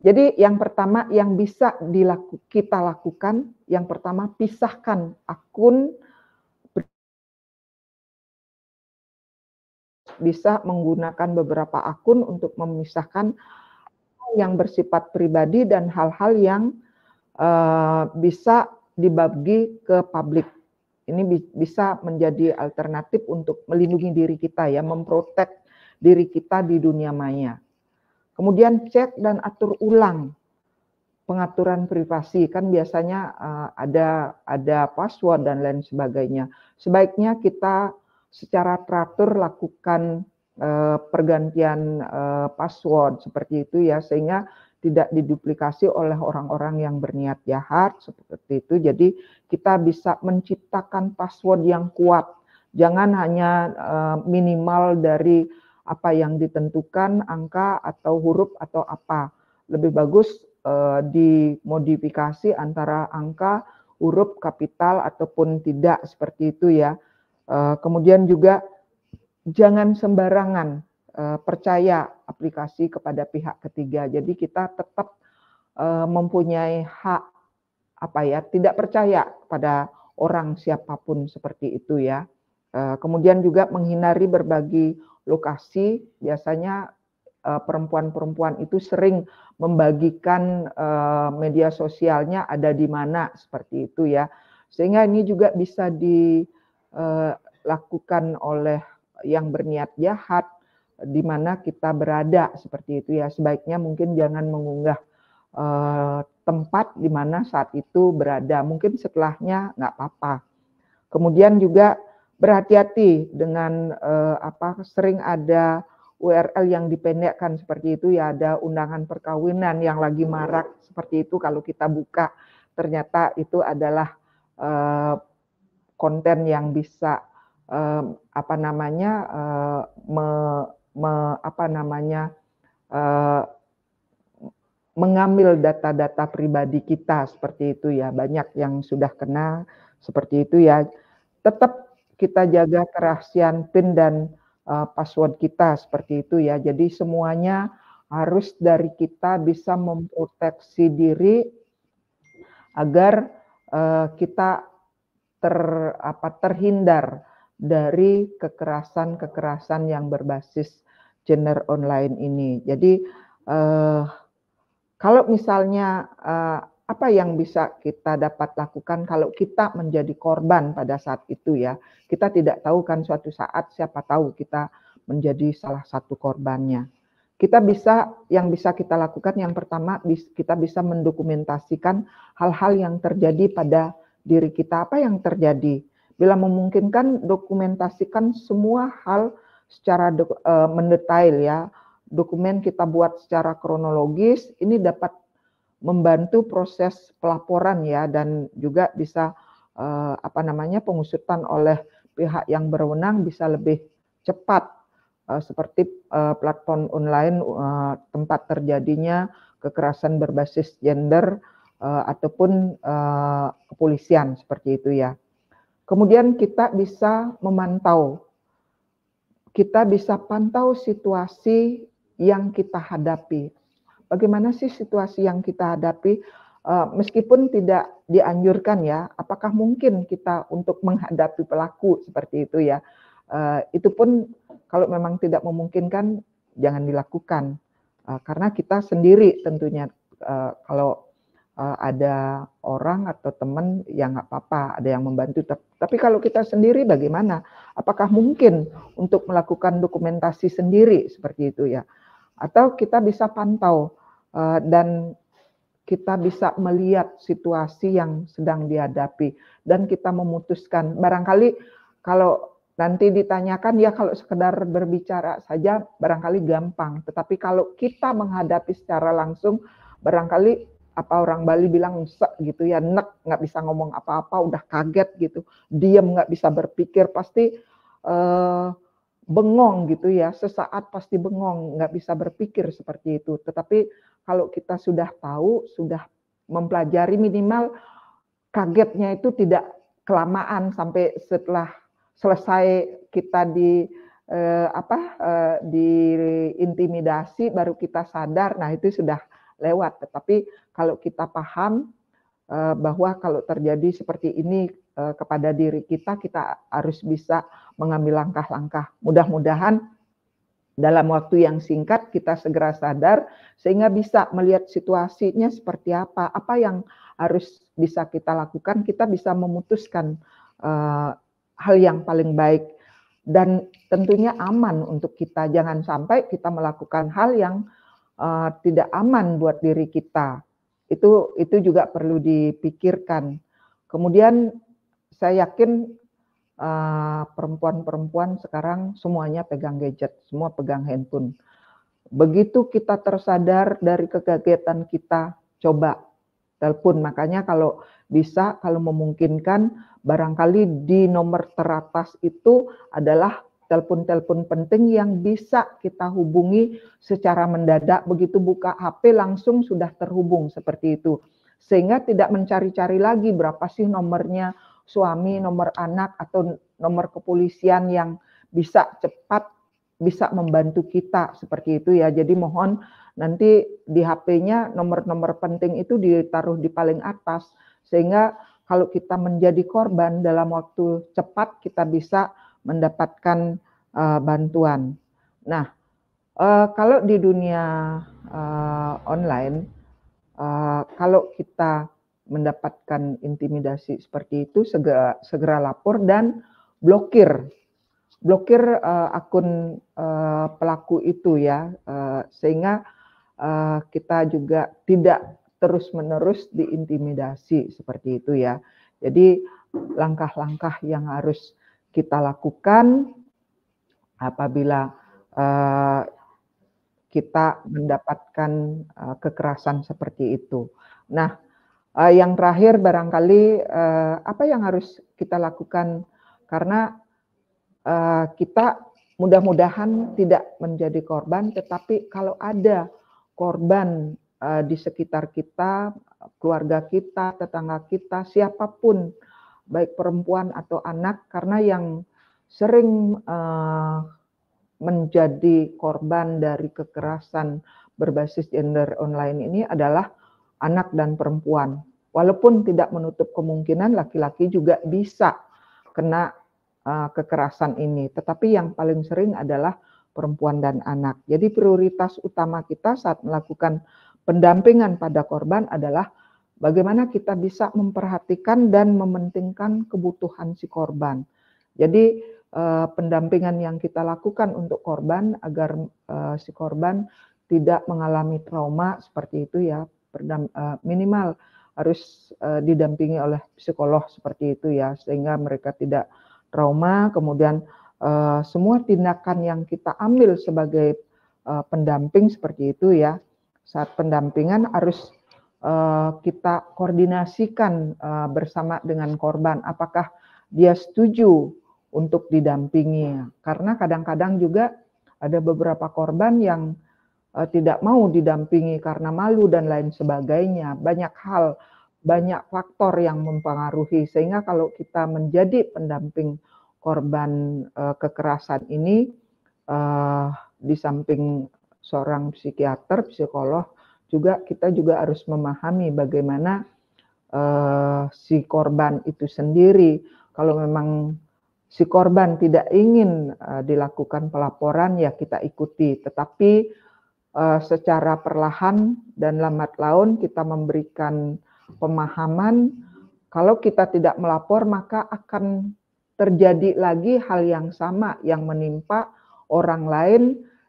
Jadi yang pertama yang bisa dilaku, kita lakukan, yang pertama pisahkan akun bisa menggunakan beberapa akun untuk memisahkan yang bersifat pribadi dan hal-hal yang uh, bisa dibagi ke publik ini bi bisa menjadi alternatif untuk melindungi diri kita ya, memprotek diri kita di dunia maya. Kemudian cek dan atur ulang pengaturan privasi kan biasanya uh, ada ada password dan lain sebagainya. Sebaiknya kita secara teratur lakukan uh, pergantian uh, password seperti itu ya sehingga tidak diduplikasi oleh orang-orang yang berniat jahat seperti itu. Jadi kita bisa menciptakan password yang kuat. Jangan hanya eh, minimal dari apa yang ditentukan angka atau huruf atau apa. Lebih bagus eh, dimodifikasi antara angka, huruf, kapital ataupun tidak seperti itu ya. Eh, kemudian juga jangan sembarangan Eh, percaya aplikasi kepada pihak ketiga. Jadi kita tetap eh, mempunyai hak apa ya, tidak percaya pada orang siapapun seperti itu ya. Eh, kemudian juga menghindari berbagi lokasi, biasanya perempuan-perempuan itu sering membagikan media sosialnya ada di mana seperti itu ya. Sehingga ini juga bisa dilakukan oleh yang berniat jahat di mana kita berada seperti itu ya sebaiknya mungkin jangan mengunggah eh, tempat di mana saat itu berada mungkin setelahnya nggak apa-apa kemudian juga berhati-hati dengan eh, apa sering ada URL yang dipendekkan seperti itu ya ada undangan perkawinan yang lagi marak seperti itu kalau kita buka ternyata itu adalah eh, konten yang bisa eh, apa namanya eh, me, apa namanya eh, mengambil data-data pribadi kita seperti itu ya banyak yang sudah kena seperti itu ya tetap kita jaga kerahasiaan PIN dan uh, password kita seperti itu ya jadi semuanya harus dari kita bisa memproteksi diri agar uh, kita ter apa terhindar dari kekerasan-kekerasan yang berbasis gender online ini. Jadi eh, kalau misalnya eh, apa yang bisa kita dapat lakukan kalau kita menjadi korban pada saat itu ya. Kita tidak tahu kan suatu saat siapa tahu kita menjadi salah satu korbannya. Kita bisa yang bisa kita lakukan yang pertama kita bisa mendokumentasikan hal-hal yang terjadi pada diri kita apa yang terjadi Bila memungkinkan, dokumentasikan semua hal secara do, e, mendetail ya. Dokumen kita buat secara kronologis, ini dapat membantu proses pelaporan ya dan juga bisa e, apa namanya pengusutan oleh pihak yang berwenang bisa lebih cepat e, seperti e, platform online e, tempat terjadinya kekerasan berbasis gender e, ataupun e, kepolisian seperti itu ya. Kemudian kita bisa memantau, kita bisa pantau situasi yang kita hadapi. Bagaimana sih situasi yang kita hadapi? Eh, meskipun tidak dianjurkan ya, apakah mungkin kita untuk menghadapi pelaku seperti itu ya? Eh, itu pun kalau memang tidak memungkinkan, jangan dilakukan. Eh, karena kita sendiri tentunya kalau uh, ada orang atau teman yang nggak apa-apa, ada yang membantu. Tapi kalau kita sendiri bagaimana? Apakah mungkin untuk melakukan dokumentasi sendiri seperti itu ya? Atau kita bisa pantau uh, dan kita bisa melihat situasi yang sedang dihadapi dan kita memutuskan barangkali kalau nanti ditanyakan ya kalau sekedar berbicara saja barangkali gampang tetapi kalau kita menghadapi secara langsung barangkali apa orang Bali bilang sek gitu ya nek nggak bisa ngomong apa-apa udah kaget gitu diam nggak bisa berpikir pasti eh, bengong gitu ya sesaat pasti bengong nggak bisa berpikir seperti itu tetapi kalau kita sudah tahu sudah mempelajari minimal kagetnya itu tidak kelamaan sampai setelah selesai kita di eh, apa eh, diintimidasi baru kita sadar nah itu sudah lewat. Tetapi kalau kita paham eh, bahwa kalau terjadi seperti ini eh, kepada diri kita, kita harus bisa mengambil langkah-langkah. Mudah-mudahan dalam waktu yang singkat kita segera sadar sehingga bisa melihat situasinya seperti apa, apa yang harus bisa kita lakukan, kita bisa memutuskan eh, hal yang paling baik dan tentunya aman untuk kita. Jangan sampai kita melakukan hal yang uh, tidak aman buat diri kita. Itu itu juga perlu dipikirkan. Kemudian saya yakin perempuan eh, perempuan-perempuan sekarang semuanya pegang gadget, semua pegang handphone. Begitu kita tersadar dari kegagetan kita, coba telepon. Makanya kalau bisa, kalau memungkinkan, barangkali di nomor teratas itu adalah telepon-telepon penting yang bisa kita hubungi secara mendadak begitu buka HP langsung sudah terhubung seperti itu. Sehingga tidak mencari-cari lagi berapa sih nomornya suami, nomor anak atau nomor kepolisian yang bisa cepat bisa membantu kita seperti itu ya. Jadi mohon nanti di HP-nya nomor-nomor penting itu ditaruh di paling atas sehingga kalau kita menjadi korban dalam waktu cepat kita bisa mendapatkan uh, bantuan. Nah, uh, kalau di dunia uh, online, uh, kalau kita mendapatkan intimidasi seperti itu, segera, segera lapor dan blokir, blokir uh, akun uh, pelaku itu ya, uh, sehingga uh, kita juga tidak terus-menerus diintimidasi seperti itu ya. Jadi langkah-langkah yang harus kita lakukan apabila uh, kita mendapatkan uh, kekerasan seperti itu. Nah, uh, yang terakhir barangkali uh, apa yang harus kita lakukan karena uh, kita mudah-mudahan tidak menjadi korban, tetapi kalau ada korban uh, di sekitar kita, keluarga kita, tetangga kita, siapapun baik perempuan atau anak karena yang sering uh, menjadi korban dari kekerasan berbasis gender online ini adalah anak dan perempuan. Walaupun tidak menutup kemungkinan laki-laki juga bisa kena uh, kekerasan ini, tetapi yang paling sering adalah perempuan dan anak. Jadi prioritas utama kita saat melakukan pendampingan pada korban adalah Bagaimana kita bisa memperhatikan dan mementingkan kebutuhan si korban. Jadi eh, pendampingan yang kita lakukan untuk korban agar eh, si korban tidak mengalami trauma seperti itu ya perdam, eh, minimal harus eh, didampingi oleh psikolog seperti itu ya sehingga mereka tidak trauma kemudian eh, semua tindakan yang kita ambil sebagai eh, pendamping seperti itu ya. Saat pendampingan harus Eh, kita koordinasikan eh, bersama dengan korban apakah dia setuju untuk didampingi karena kadang-kadang juga ada beberapa korban yang eh, tidak mau didampingi karena malu dan lain sebagainya banyak hal banyak faktor yang mempengaruhi sehingga kalau kita menjadi pendamping korban kekerasan ini di samping seorang psikiater psikolog juga kita juga harus memahami bagaimana uh, si korban itu sendiri kalau memang si korban tidak ingin uh, dilakukan pelaporan ya kita ikuti tetapi uh, secara perlahan dan lambat laun kita memberikan pemahaman kalau kita tidak melapor maka akan terjadi lagi hal yang sama yang menimpa orang lain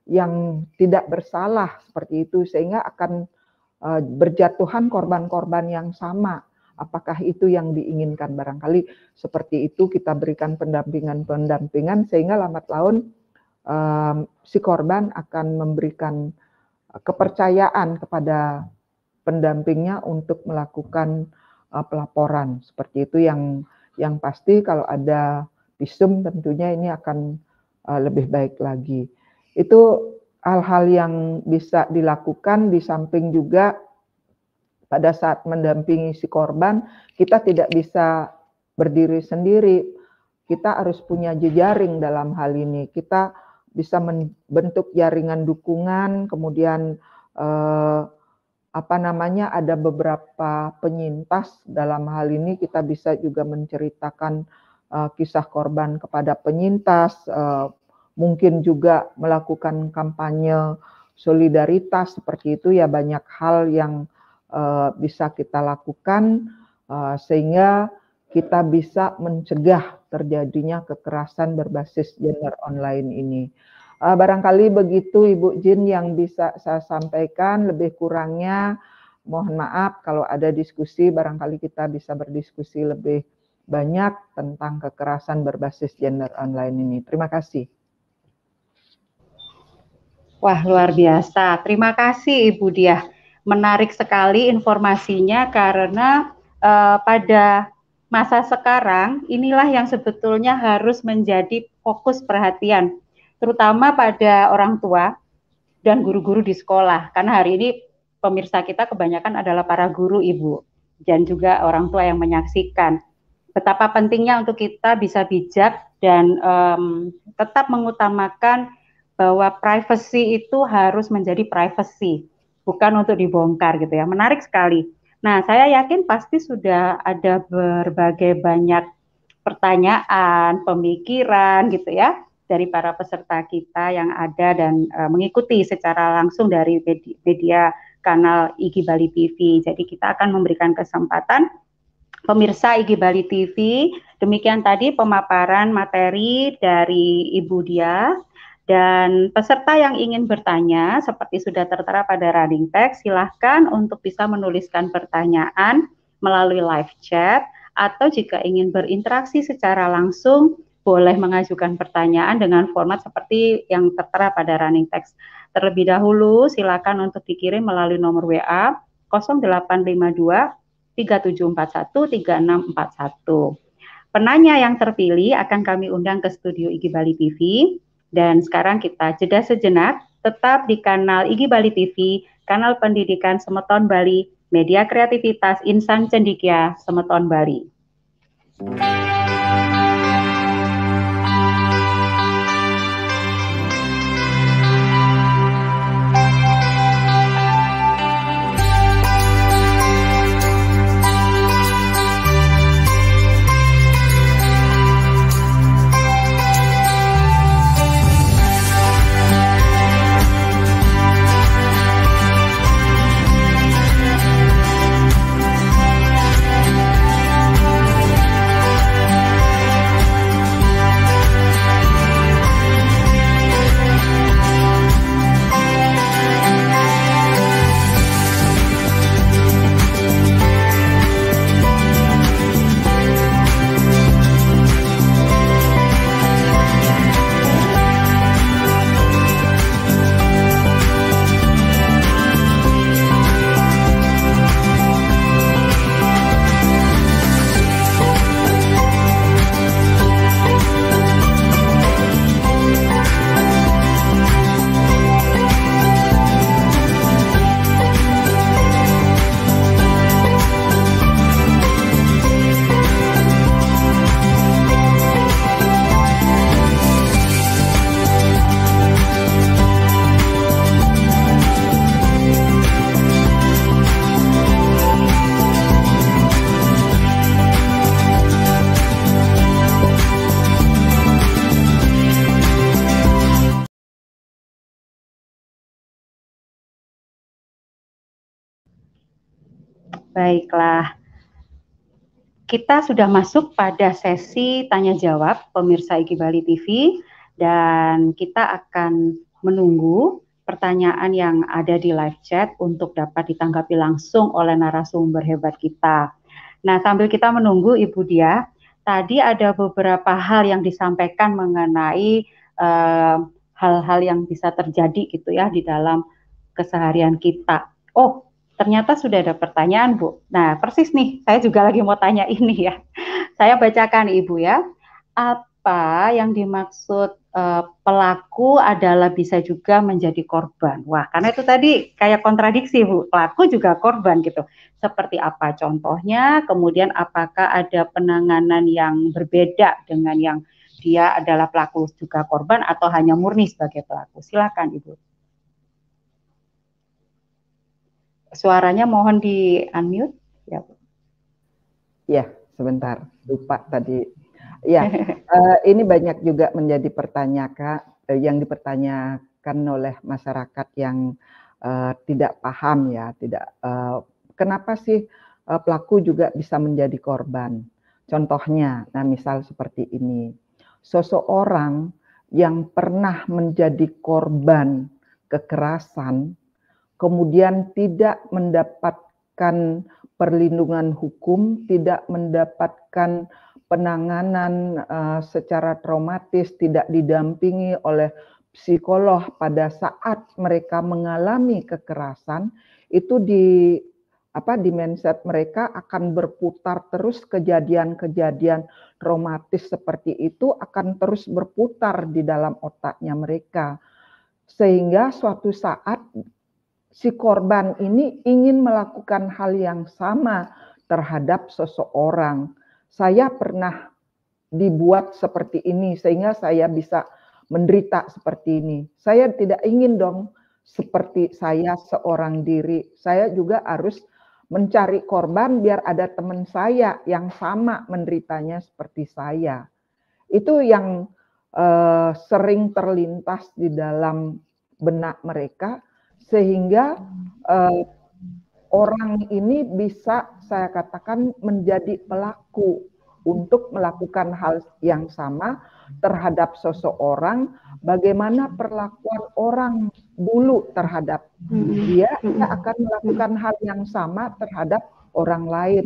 yang tidak bersalah seperti itu sehingga akan Eh, berjatuhan korban-korban yang sama. Apakah itu yang diinginkan barangkali seperti itu kita berikan pendampingan-pendampingan sehingga lambat laun um, si korban akan memberikan kepercayaan kepada pendampingnya untuk melakukan uh, pelaporan seperti itu yang yang pasti kalau ada visum tentunya ini akan uh, lebih baik lagi. Itu hal-hal yang bisa dilakukan di samping juga pada saat mendampingi si korban kita tidak bisa berdiri sendiri kita harus punya jejaring dalam hal ini kita bisa membentuk jaringan dukungan kemudian eh, apa namanya ada beberapa penyintas dalam hal ini kita bisa juga menceritakan eh, kisah korban kepada penyintas eh, mungkin juga melakukan kampanye solidaritas seperti itu ya banyak hal yang uh, bisa kita lakukan uh, sehingga kita bisa mencegah terjadinya kekerasan berbasis gender online ini. Uh, barangkali begitu Ibu Jin yang bisa saya sampaikan lebih kurangnya mohon maaf kalau ada diskusi barangkali kita bisa berdiskusi lebih banyak tentang kekerasan berbasis gender online ini. Terima kasih. Wah, luar biasa. Terima kasih Ibu Diah. Menarik sekali informasinya karena uh, pada masa sekarang inilah yang sebetulnya harus menjadi fokus perhatian terutama pada orang tua dan guru-guru di sekolah. Karena hari ini pemirsa kita kebanyakan adalah para guru Ibu dan juga orang tua yang menyaksikan. Betapa pentingnya untuk kita bisa bijak dan um, tetap mengutamakan bahwa privacy itu harus menjadi privacy, bukan untuk dibongkar gitu ya. Menarik sekali. Nah, saya yakin pasti sudah ada berbagai banyak pertanyaan, pemikiran gitu ya dari para peserta kita yang ada dan uh, mengikuti secara langsung dari media, media kanal IG Bali TV. Jadi kita akan memberikan kesempatan pemirsa IG Bali TV. Demikian tadi pemaparan materi dari Ibu Dia dan peserta yang ingin bertanya, seperti sudah tertera pada running text, silahkan untuk bisa menuliskan pertanyaan melalui live chat, atau jika ingin berinteraksi secara langsung, boleh mengajukan pertanyaan dengan format seperti yang tertera pada running text. Terlebih dahulu, silakan untuk dikirim melalui nomor WA 0852 3741 3641. Penanya yang terpilih akan kami undang ke studio Igi Bali TV dan sekarang kita jeda sejenak, tetap di kanal IG Bali TV, kanal pendidikan Semeton Bali, media kreativitas Insan Cendikia Semeton Bali. Baiklah. Kita sudah masuk pada sesi tanya jawab pemirsa Iki Bali TV dan kita akan menunggu pertanyaan yang ada di live chat untuk dapat ditanggapi langsung oleh narasumber hebat kita. Nah, sambil kita menunggu Ibu Dia, tadi ada beberapa hal yang disampaikan mengenai eh, hal-hal uh, yang bisa terjadi gitu ya di dalam keseharian kita. Oh, Ternyata sudah ada pertanyaan, Bu. Nah, persis nih, saya juga lagi mau tanya ini ya. Saya bacakan Ibu ya. Apa yang dimaksud uh, pelaku adalah bisa juga menjadi korban? Wah, karena itu tadi kayak kontradiksi, Bu. Pelaku juga korban gitu. Seperti apa contohnya? Kemudian apakah ada penanganan yang berbeda dengan yang dia adalah pelaku juga korban atau hanya murni sebagai pelaku? Silakan, Ibu. Suaranya mohon di unmute. Ya, ya sebentar lupa tadi. Ya, uh, ini banyak juga menjadi pertanyaan eh, yang dipertanyakan oleh masyarakat yang uh, tidak paham ya, tidak uh, kenapa sih uh, pelaku juga bisa menjadi korban? Contohnya, nah misal seperti ini, seseorang yang pernah menjadi korban kekerasan kemudian tidak mendapatkan perlindungan hukum, tidak mendapatkan penanganan uh, secara traumatis, tidak didampingi oleh psikolog pada saat mereka mengalami kekerasan, itu di apa di mindset mereka akan berputar terus kejadian-kejadian traumatis seperti itu akan terus berputar di dalam otaknya mereka. Sehingga suatu saat si korban ini ingin melakukan hal yang sama terhadap seseorang. Saya pernah dibuat seperti ini sehingga saya bisa menderita seperti ini. Saya tidak ingin dong seperti saya seorang diri. Saya juga harus mencari korban biar ada teman saya yang sama menderitanya seperti saya. Itu yang eh, sering terlintas di dalam benak mereka sehingga hmm. eh, orang ini bisa saya katakan menjadi pelaku untuk melakukan hal yang sama terhadap seseorang, bagaimana perlakuan orang bulu terhadap hmm. dia, dia hmm. akan melakukan hal yang sama terhadap orang lain.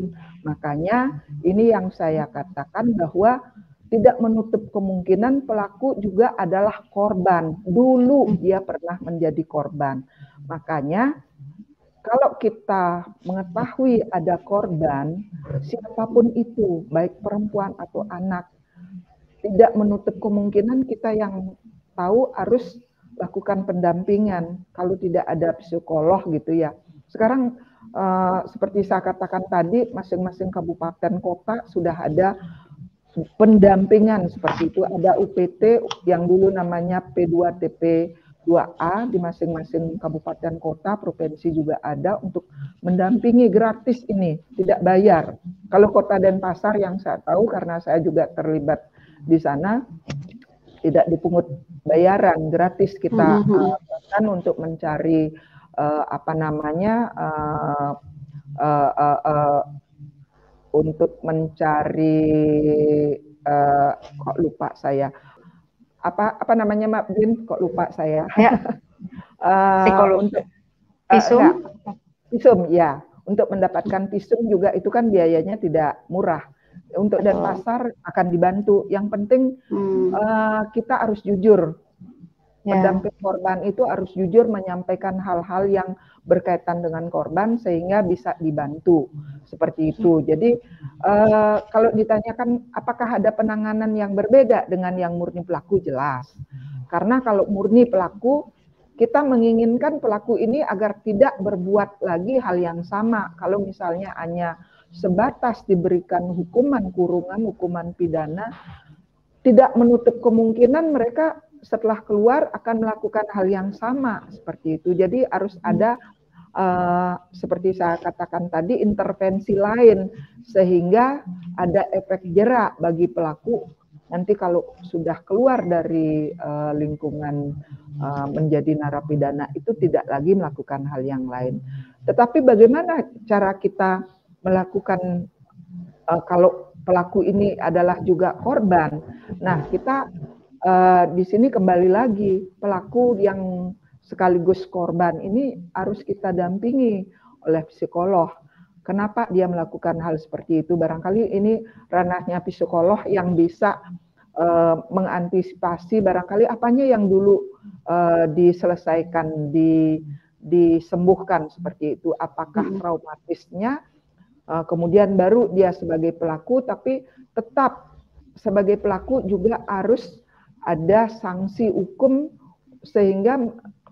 Makanya ini yang saya katakan bahwa tidak menutup kemungkinan pelaku juga adalah korban. Dulu hmm. dia pernah menjadi korban. Makanya kalau kita mengetahui ada korban, siapapun itu, baik perempuan atau anak, tidak menutup kemungkinan kita yang tahu harus lakukan pendampingan kalau tidak ada psikolog gitu ya. Sekarang eh, seperti saya katakan tadi, masing-masing kabupaten kota sudah ada pendampingan seperti itu. Ada UPT yang dulu namanya P2TP 2A di masing-masing kabupaten kota, provinsi juga ada untuk mendampingi gratis ini, tidak bayar. Kalau kota dan pasar yang saya tahu karena saya juga terlibat di sana tidak dipungut bayaran, gratis kita lakukan hmm, hmm, hmm. eh, uh, untuk mencari uh, apa namanya uh, uh, uh, uh, untuk mencari uh, kok lupa saya apa apa namanya Mbak Bin kok lupa saya ya. uh, untuk eh, visum uh, visum ya untuk mendapatkan visum juga itu kan biayanya tidak murah untuk dan pasar akan dibantu yang penting hmm. uh, kita harus jujur ya. pendamping korban itu harus jujur menyampaikan hal-hal yang berkaitan dengan korban sehingga bisa dibantu seperti itu. Jadi eh, kalau ditanyakan apakah ada penanganan yang berbeda dengan yang murni pelaku jelas. Karena kalau murni pelaku kita menginginkan pelaku ini agar tidak berbuat lagi hal yang sama. Kalau misalnya hanya sebatas diberikan hukuman kurungan, hukuman pidana, tidak menutup kemungkinan mereka setelah keluar akan melakukan hal yang sama seperti itu. Jadi harus ada uh, seperti saya katakan tadi intervensi lain sehingga ada efek jerak bagi pelaku nanti kalau sudah keluar dari uh, lingkungan uh, menjadi narapidana itu tidak lagi melakukan hal yang lain. Tetapi bagaimana cara kita melakukan uh, kalau pelaku ini adalah juga korban? Nah, kita uh, di sini kembali lagi pelaku yang sekaligus korban ini harus kita dampingi oleh psikolog. Kenapa dia melakukan hal seperti itu? Barangkali ini ranahnya psikolog yang bisa e, mengantisipasi barangkali apanya yang dulu e, diselesaikan di disembuhkan seperti itu. Apakah hmm. traumatisnya E, kemudian baru dia sebagai pelaku tapi tetap sebagai pelaku juga harus ada sanksi hukum sehingga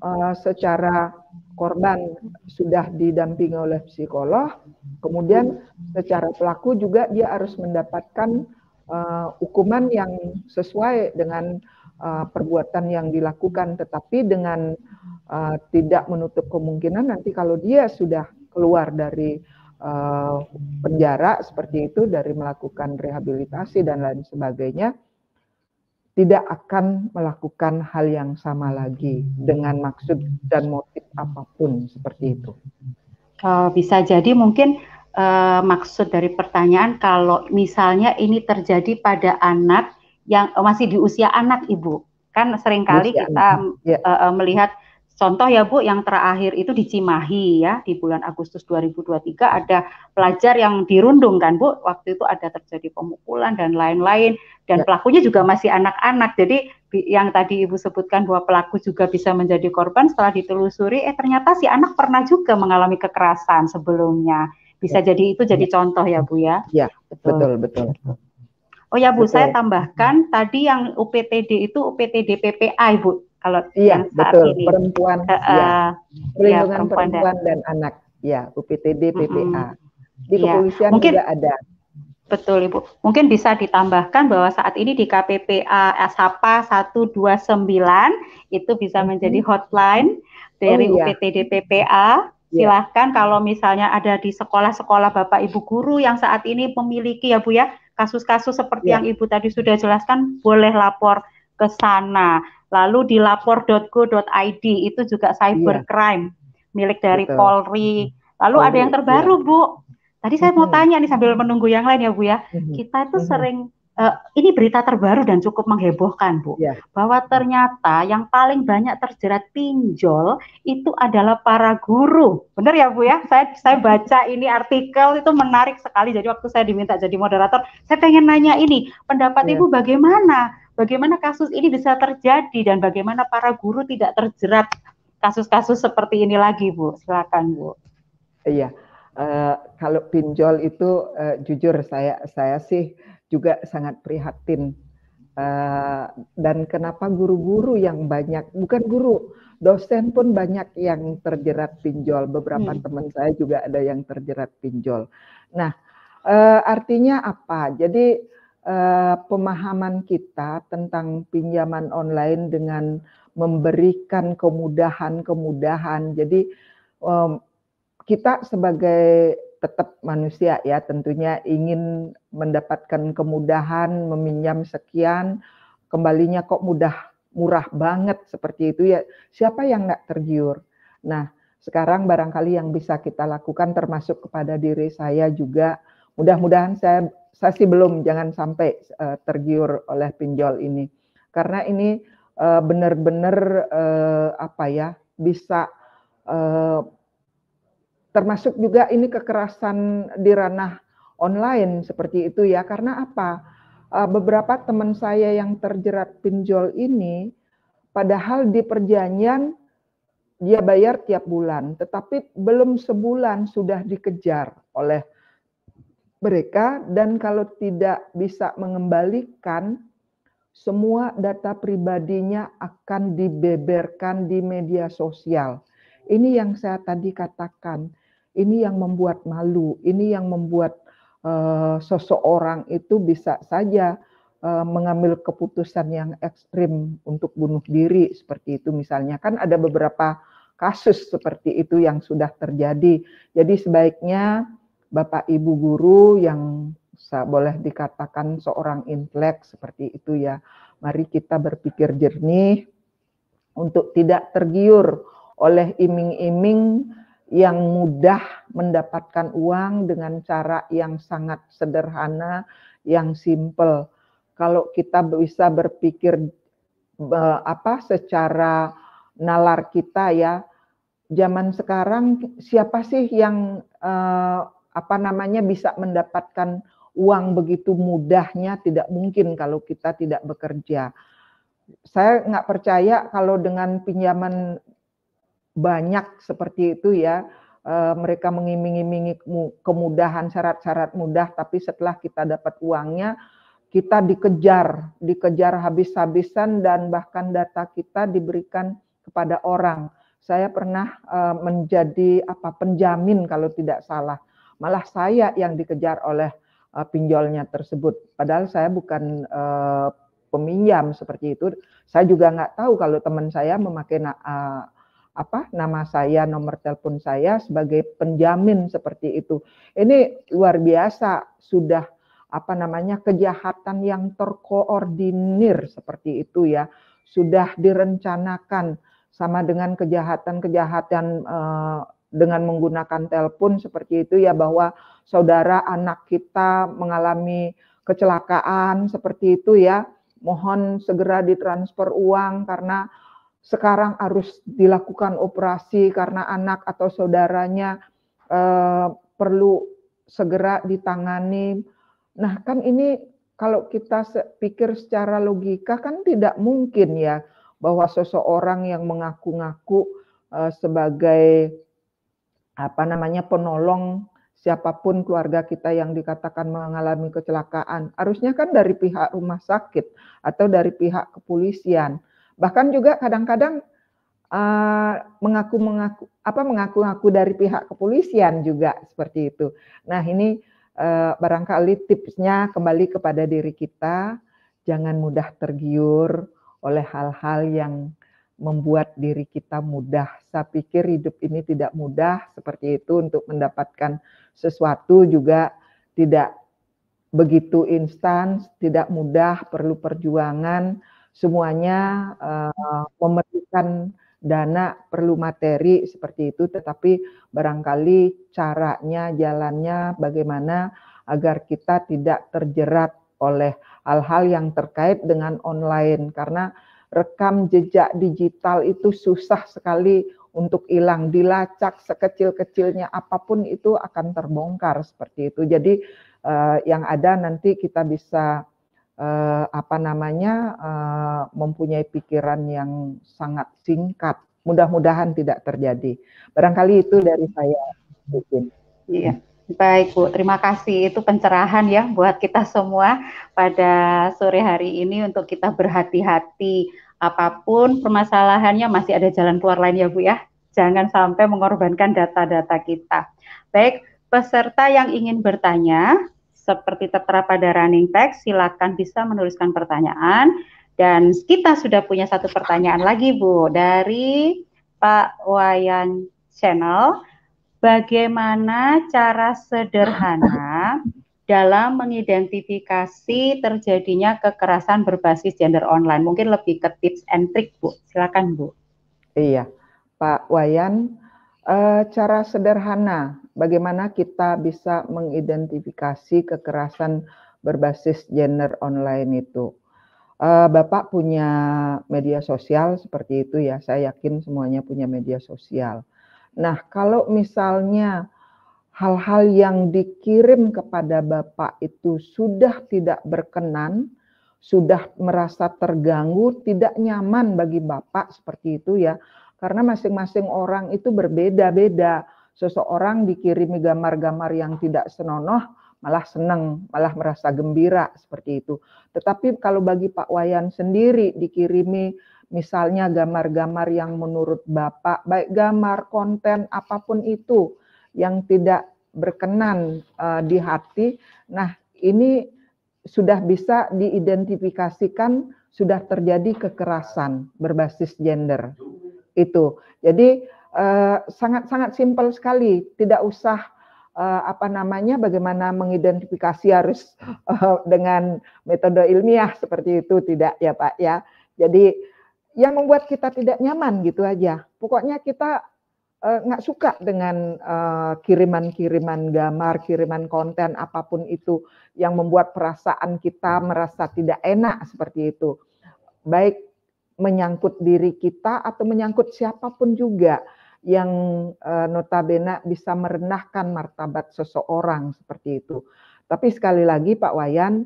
uh, secara korban sudah didampingi oleh psikolog, kemudian secara pelaku juga dia harus mendapatkan uh, hukuman yang sesuai dengan uh, perbuatan yang dilakukan, tetapi dengan uh, tidak menutup kemungkinan nanti kalau dia sudah keluar dari uh, penjara seperti itu dari melakukan rehabilitasi dan lain sebagainya tidak akan melakukan hal yang sama lagi dengan maksud dan motif apapun seperti itu. Eh, bisa jadi mungkin eh, maksud dari pertanyaan kalau misalnya ini terjadi pada anak yang eh, masih di usia anak ibu kan seringkali usia kita ya. melihat Contoh ya Bu, yang terakhir itu di Cimahi ya, di bulan Agustus 2023 ada pelajar yang dirundung kan Bu, waktu itu ada terjadi pemukulan dan lain-lain, dan ya. pelakunya juga masih anak-anak, jadi yang tadi Ibu sebutkan bahwa pelaku juga bisa menjadi korban setelah ditelusuri, eh ternyata si anak pernah juga mengalami kekerasan sebelumnya. Bisa ya. jadi itu jadi ya. contoh ya Bu ya? Iya, betul, betul. Oh ya Bu, betul. saya tambahkan tadi yang UPTD itu UPTD ppi Bu kalau iya, yang saat betul. ini perempuan uh, ya. perlindungan ya, perempuan, perempuan dan, dan anak ya UPTD PPA -uh. di iya. kepolisian Mungkin, juga ada Betul Ibu. Mungkin bisa ditambahkan bahwa saat ini di KPPA dua 129 itu bisa menjadi hotline dari oh, iya. UPTD PPA iya. silahkan yeah. kalau misalnya ada di sekolah-sekolah bapak ibu guru yang saat ini memiliki ya bu ya kasus-kasus seperti yeah. yang ibu tadi sudah jelaskan boleh lapor ke sana. Lalu di lapor.go.id itu juga cybercrime iya. milik dari Betul. Polri. Mm-hmm. Lalu Polri, ada yang terbaru, iya. Bu. Tadi saya mau mm-hmm. tanya nih sambil menunggu yang lain ya, Bu ya. Mm-hmm. Kita itu sering uh, ini berita terbaru dan cukup menghebohkan, Bu. Yeah. Bahwa ternyata yang paling banyak terjerat pinjol itu adalah para guru. Benar ya, Bu ya? Saya saya baca ini artikel itu menarik sekali. Jadi waktu saya diminta jadi moderator, saya pengen nanya ini, pendapat yeah. Ibu bagaimana? bagaimana kasus ini bisa terjadi dan bagaimana para guru tidak terjerat kasus-kasus seperti ini lagi, Bu. Silakan, Bu. Iya. Uh, kalau pinjol itu uh, jujur saya saya sih juga sangat prihatin uh, dan kenapa guru-guru yang banyak bukan guru dosen pun banyak yang terjerat pinjol beberapa hmm. teman saya juga ada yang terjerat pinjol nah uh, artinya apa jadi uh, pemahaman kita tentang pinjaman online dengan memberikan kemudahan-kemudahan. Jadi um, kita sebagai tetap manusia ya tentunya ingin mendapatkan kemudahan meminjam sekian kembalinya kok mudah murah banget seperti itu ya siapa yang nggak tergiur nah sekarang barangkali yang bisa kita lakukan termasuk kepada diri saya juga Mudah-mudahan saya saya sih belum jangan sampai uh, tergiur oleh pinjol ini karena ini uh, benar-benar uh, apa ya bisa uh, termasuk juga ini kekerasan di ranah online seperti itu ya karena apa uh, beberapa teman saya yang terjerat pinjol ini padahal di perjanjian dia bayar tiap bulan tetapi belum sebulan sudah dikejar oleh mereka dan kalau tidak bisa mengembalikan semua data pribadinya akan dibeberkan di media sosial. Ini yang saya tadi katakan. Ini yang membuat malu, ini yang membuat uh, seseorang itu bisa saja uh, mengambil keputusan yang ekstrim untuk bunuh diri seperti itu misalnya kan ada beberapa kasus seperti itu yang sudah terjadi. Jadi sebaiknya Bapak Ibu guru yang boleh dikatakan seorang intelek seperti itu ya. Mari kita berpikir jernih untuk tidak tergiur oleh iming-iming yang mudah mendapatkan uang dengan cara yang sangat sederhana, yang simple. Kalau kita bisa berpikir apa secara nalar kita ya, zaman sekarang siapa sih yang eh, apa namanya bisa mendapatkan uang begitu mudahnya tidak mungkin kalau kita tidak bekerja. Saya nggak percaya kalau dengan pinjaman banyak seperti itu ya eh, mereka mengiming-imingi kemudahan syarat-syarat mudah tapi setelah kita dapat uangnya kita dikejar, dikejar habis-habisan dan bahkan data kita diberikan kepada orang. Saya pernah eh, menjadi apa penjamin kalau tidak salah malah saya yang dikejar oleh uh, pinjolnya tersebut. Padahal saya bukan uh, peminjam seperti itu. Saya juga nggak tahu kalau teman saya memakai na uh, apa nama saya, nomor telepon saya sebagai penjamin seperti itu. Ini luar biasa sudah apa namanya kejahatan yang terkoordinir seperti itu ya. Sudah direncanakan sama dengan kejahatan-kejahatan dengan menggunakan telepon seperti itu ya bahwa saudara anak kita mengalami kecelakaan seperti itu ya mohon segera ditransfer uang karena sekarang harus dilakukan operasi karena anak atau saudaranya eh, perlu segera ditangani. Nah, kan ini kalau kita pikir secara logika kan tidak mungkin ya bahwa seseorang yang mengaku-ngaku eh, sebagai apa namanya penolong siapapun keluarga kita yang dikatakan mengalami kecelakaan. Harusnya kan dari pihak rumah sakit atau dari pihak kepolisian. Bahkan juga kadang-kadang uh, ah, mengaku mengaku apa mengaku-ngaku dari pihak kepolisian juga seperti itu. Nah, ini uh, barangkali tipsnya kembali kepada diri kita, jangan mudah tergiur oleh hal-hal yang membuat diri kita mudah. Saya pikir hidup ini tidak mudah seperti itu untuk mendapatkan sesuatu juga tidak begitu instan, tidak mudah, perlu perjuangan. Semuanya uh, memerlukan dana, perlu materi seperti itu, tetapi barangkali caranya, jalannya bagaimana agar kita tidak terjerat oleh hal-hal yang terkait dengan online karena rekam jejak digital itu susah sekali untuk hilang, dilacak sekecil-kecilnya apapun itu akan terbongkar seperti itu. Jadi eh, yang ada nanti kita bisa eh, apa namanya eh, mempunyai pikiran yang sangat singkat. Mudah-mudahan tidak terjadi. Barangkali itu dari saya mungkin. Iya. Baik Bu, terima kasih. Itu pencerahan ya buat kita semua pada sore hari ini untuk kita berhati-hati apapun permasalahannya masih ada jalan keluar lain ya Bu ya. Jangan sampai mengorbankan data-data kita. Baik, peserta yang ingin bertanya seperti tertera pada running text silakan bisa menuliskan pertanyaan dan kita sudah punya satu pertanyaan lagi Bu dari Pak Wayan Channel bagaimana cara sederhana dalam mengidentifikasi terjadinya kekerasan berbasis gender online. Mungkin lebih ke tips and trick, Bu. Silakan, Bu. Iya, Pak Wayan. Eh, cara sederhana bagaimana kita bisa mengidentifikasi kekerasan berbasis gender online itu. Eh, Bapak punya media sosial seperti itu ya, saya yakin semuanya punya media sosial. Nah, kalau misalnya hal-hal yang dikirim kepada Bapak itu sudah tidak berkenan, sudah merasa terganggu, tidak nyaman bagi Bapak seperti itu ya. Karena masing-masing orang itu berbeda-beda. Seseorang dikirimi gambar-gambar yang tidak senonoh, malah senang, malah merasa gembira seperti itu. Tetapi kalau bagi Pak Wayan sendiri dikirimi Misalnya gambar-gambar yang menurut Bapak, baik gambar, konten, apapun itu yang tidak berkenan uh, di hati. Nah, ini sudah bisa diidentifikasikan sudah terjadi kekerasan berbasis gender. Itu. Jadi eh, sangat-sangat uh, simpel sekali, tidak usah uh, apa namanya bagaimana mengidentifikasi harus uh, dengan metode ilmiah seperti itu tidak ya Pak ya. Jadi yang membuat kita tidak nyaman gitu aja. Pokoknya kita eh, nggak uh, suka dengan eh, kiriman-kiriman uh, gambar, kiriman konten apapun itu yang membuat perasaan kita merasa tidak enak seperti itu. Baik menyangkut diri kita atau menyangkut siapapun juga yang uh, notabene bisa merendahkan martabat seseorang seperti itu. Tapi sekali lagi Pak Wayan,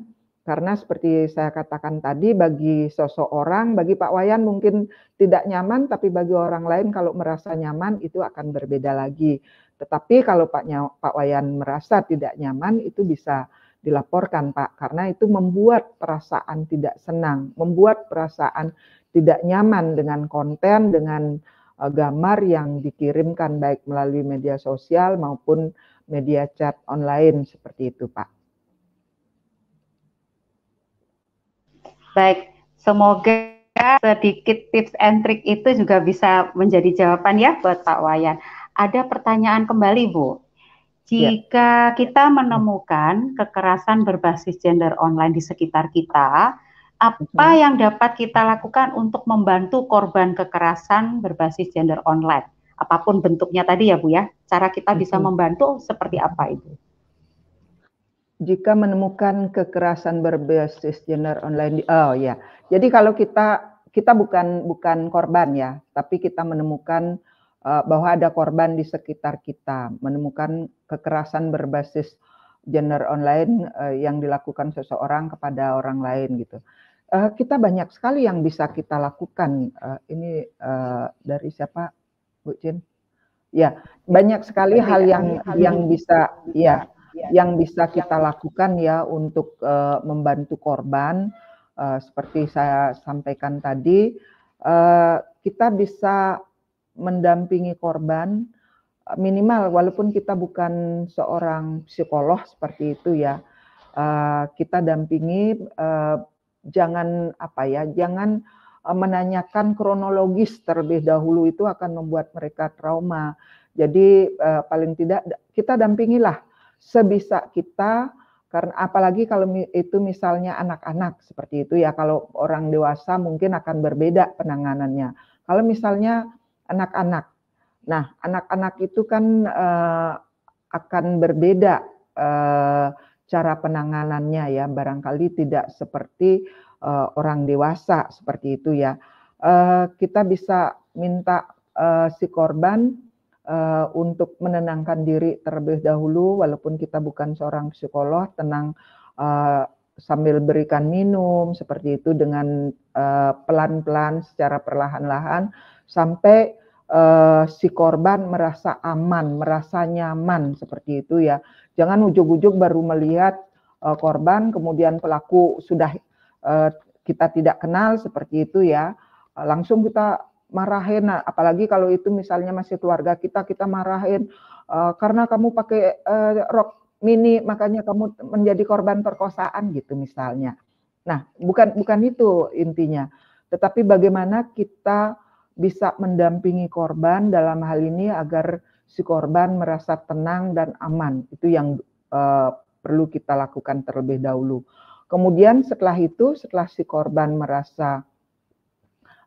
karena seperti saya katakan tadi, bagi sosok orang, bagi Pak Wayan mungkin tidak nyaman, tapi bagi orang lain kalau merasa nyaman itu akan berbeda lagi. Tetapi kalau Pak, Pak Wayan merasa tidak nyaman, itu bisa dilaporkan Pak, karena itu membuat perasaan tidak senang, membuat perasaan tidak nyaman dengan konten, dengan e, gambar yang dikirimkan baik melalui media sosial maupun media chat online seperti itu Pak. Baik, semoga sedikit tips and trick itu juga bisa menjadi jawaban ya buat Pak Wayan. Ada pertanyaan kembali Bu. Ya. Jika ya. kita menemukan kekerasan berbasis gender online di sekitar kita, apa hmm. yang dapat kita lakukan untuk membantu korban kekerasan berbasis gender online? Apapun bentuknya tadi ya Bu ya, cara kita bisa hmm. membantu seperti apa itu? jika menemukan kekerasan berbasis gender online oh ya jadi kalau kita kita bukan bukan korban ya tapi kita menemukan uh, bahwa ada korban di sekitar kita menemukan kekerasan berbasis gender online uh, yang dilakukan seseorang kepada orang lain gitu uh, kita banyak sekali yang bisa kita lakukan uh, ini uh, dari siapa Bu Jin ya banyak sekali hal yang hal yang bisa ya Iya. yang bisa kita lakukan ya untuk uh, membantu korban uh, seperti saya sampaikan tadi uh, kita bisa mendampingi korban minimal walaupun kita bukan seorang psikolog seperti itu ya uh, kita dampingi uh, jangan apa ya jangan menanyakan kronologis terlebih dahulu itu akan membuat mereka trauma. Jadi paling tidak kita dampingilah sebisa kita karena apalagi kalau itu misalnya anak-anak seperti itu ya kalau orang dewasa mungkin akan berbeda penanganannya. Kalau misalnya anak-anak. Nah, anak-anak itu kan eh, akan berbeda eh, cara penanganannya ya barangkali tidak seperti eh, orang dewasa seperti itu ya. Eh, kita bisa minta eh, si korban uh, untuk menenangkan diri terlebih dahulu, walaupun kita bukan seorang psikolog, tenang uh, sambil berikan minum seperti itu dengan eh, pelan-pelan uh, secara perlahan-lahan sampai uh, si korban merasa aman, merasa nyaman seperti itu ya. Jangan ujuk-ujuk baru melihat uh, korban kemudian pelaku sudah uh, kita tidak kenal seperti itu ya. langsung kita marahin nah, apalagi kalau itu misalnya masih keluarga kita kita marahin uh, karena kamu pakai uh, rok mini makanya kamu menjadi korban perkosaan gitu misalnya. Nah, bukan bukan itu intinya, tetapi bagaimana kita bisa mendampingi korban dalam hal ini agar si korban merasa tenang dan aman. Itu yang uh, perlu kita lakukan terlebih dahulu. Kemudian setelah itu, setelah si korban merasa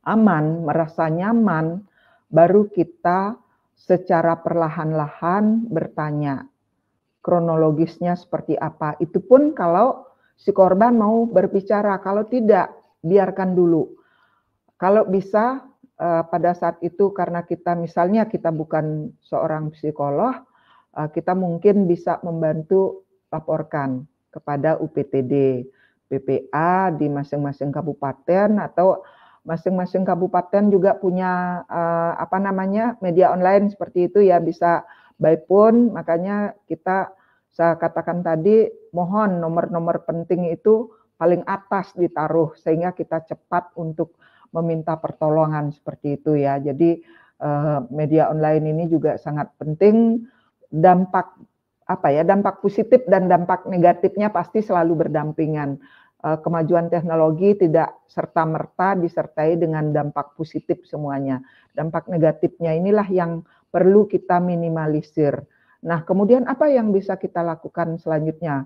aman, merasa nyaman, baru kita secara perlahan-lahan bertanya kronologisnya seperti apa. Itu pun kalau si korban mau berbicara, kalau tidak biarkan dulu. Kalau bisa eh, pada saat itu karena kita misalnya kita bukan seorang psikolog, eh, kita mungkin bisa membantu laporkan kepada UPTD, PPA di masing-masing kabupaten atau Masing-masing kabupaten juga punya uh, apa namanya media online seperti itu ya bisa by phone. Makanya kita saya katakan tadi mohon nomor-nomor penting itu paling atas ditaruh sehingga kita cepat untuk meminta pertolongan seperti itu ya. Jadi uh, media online ini juga sangat penting dampak apa ya dampak positif dan dampak negatifnya pasti selalu berdampingan. Eh, kemajuan teknologi tidak serta-merta disertai dengan dampak positif semuanya. Dampak negatifnya inilah yang perlu kita minimalisir. Nah, kemudian apa yang bisa kita lakukan selanjutnya?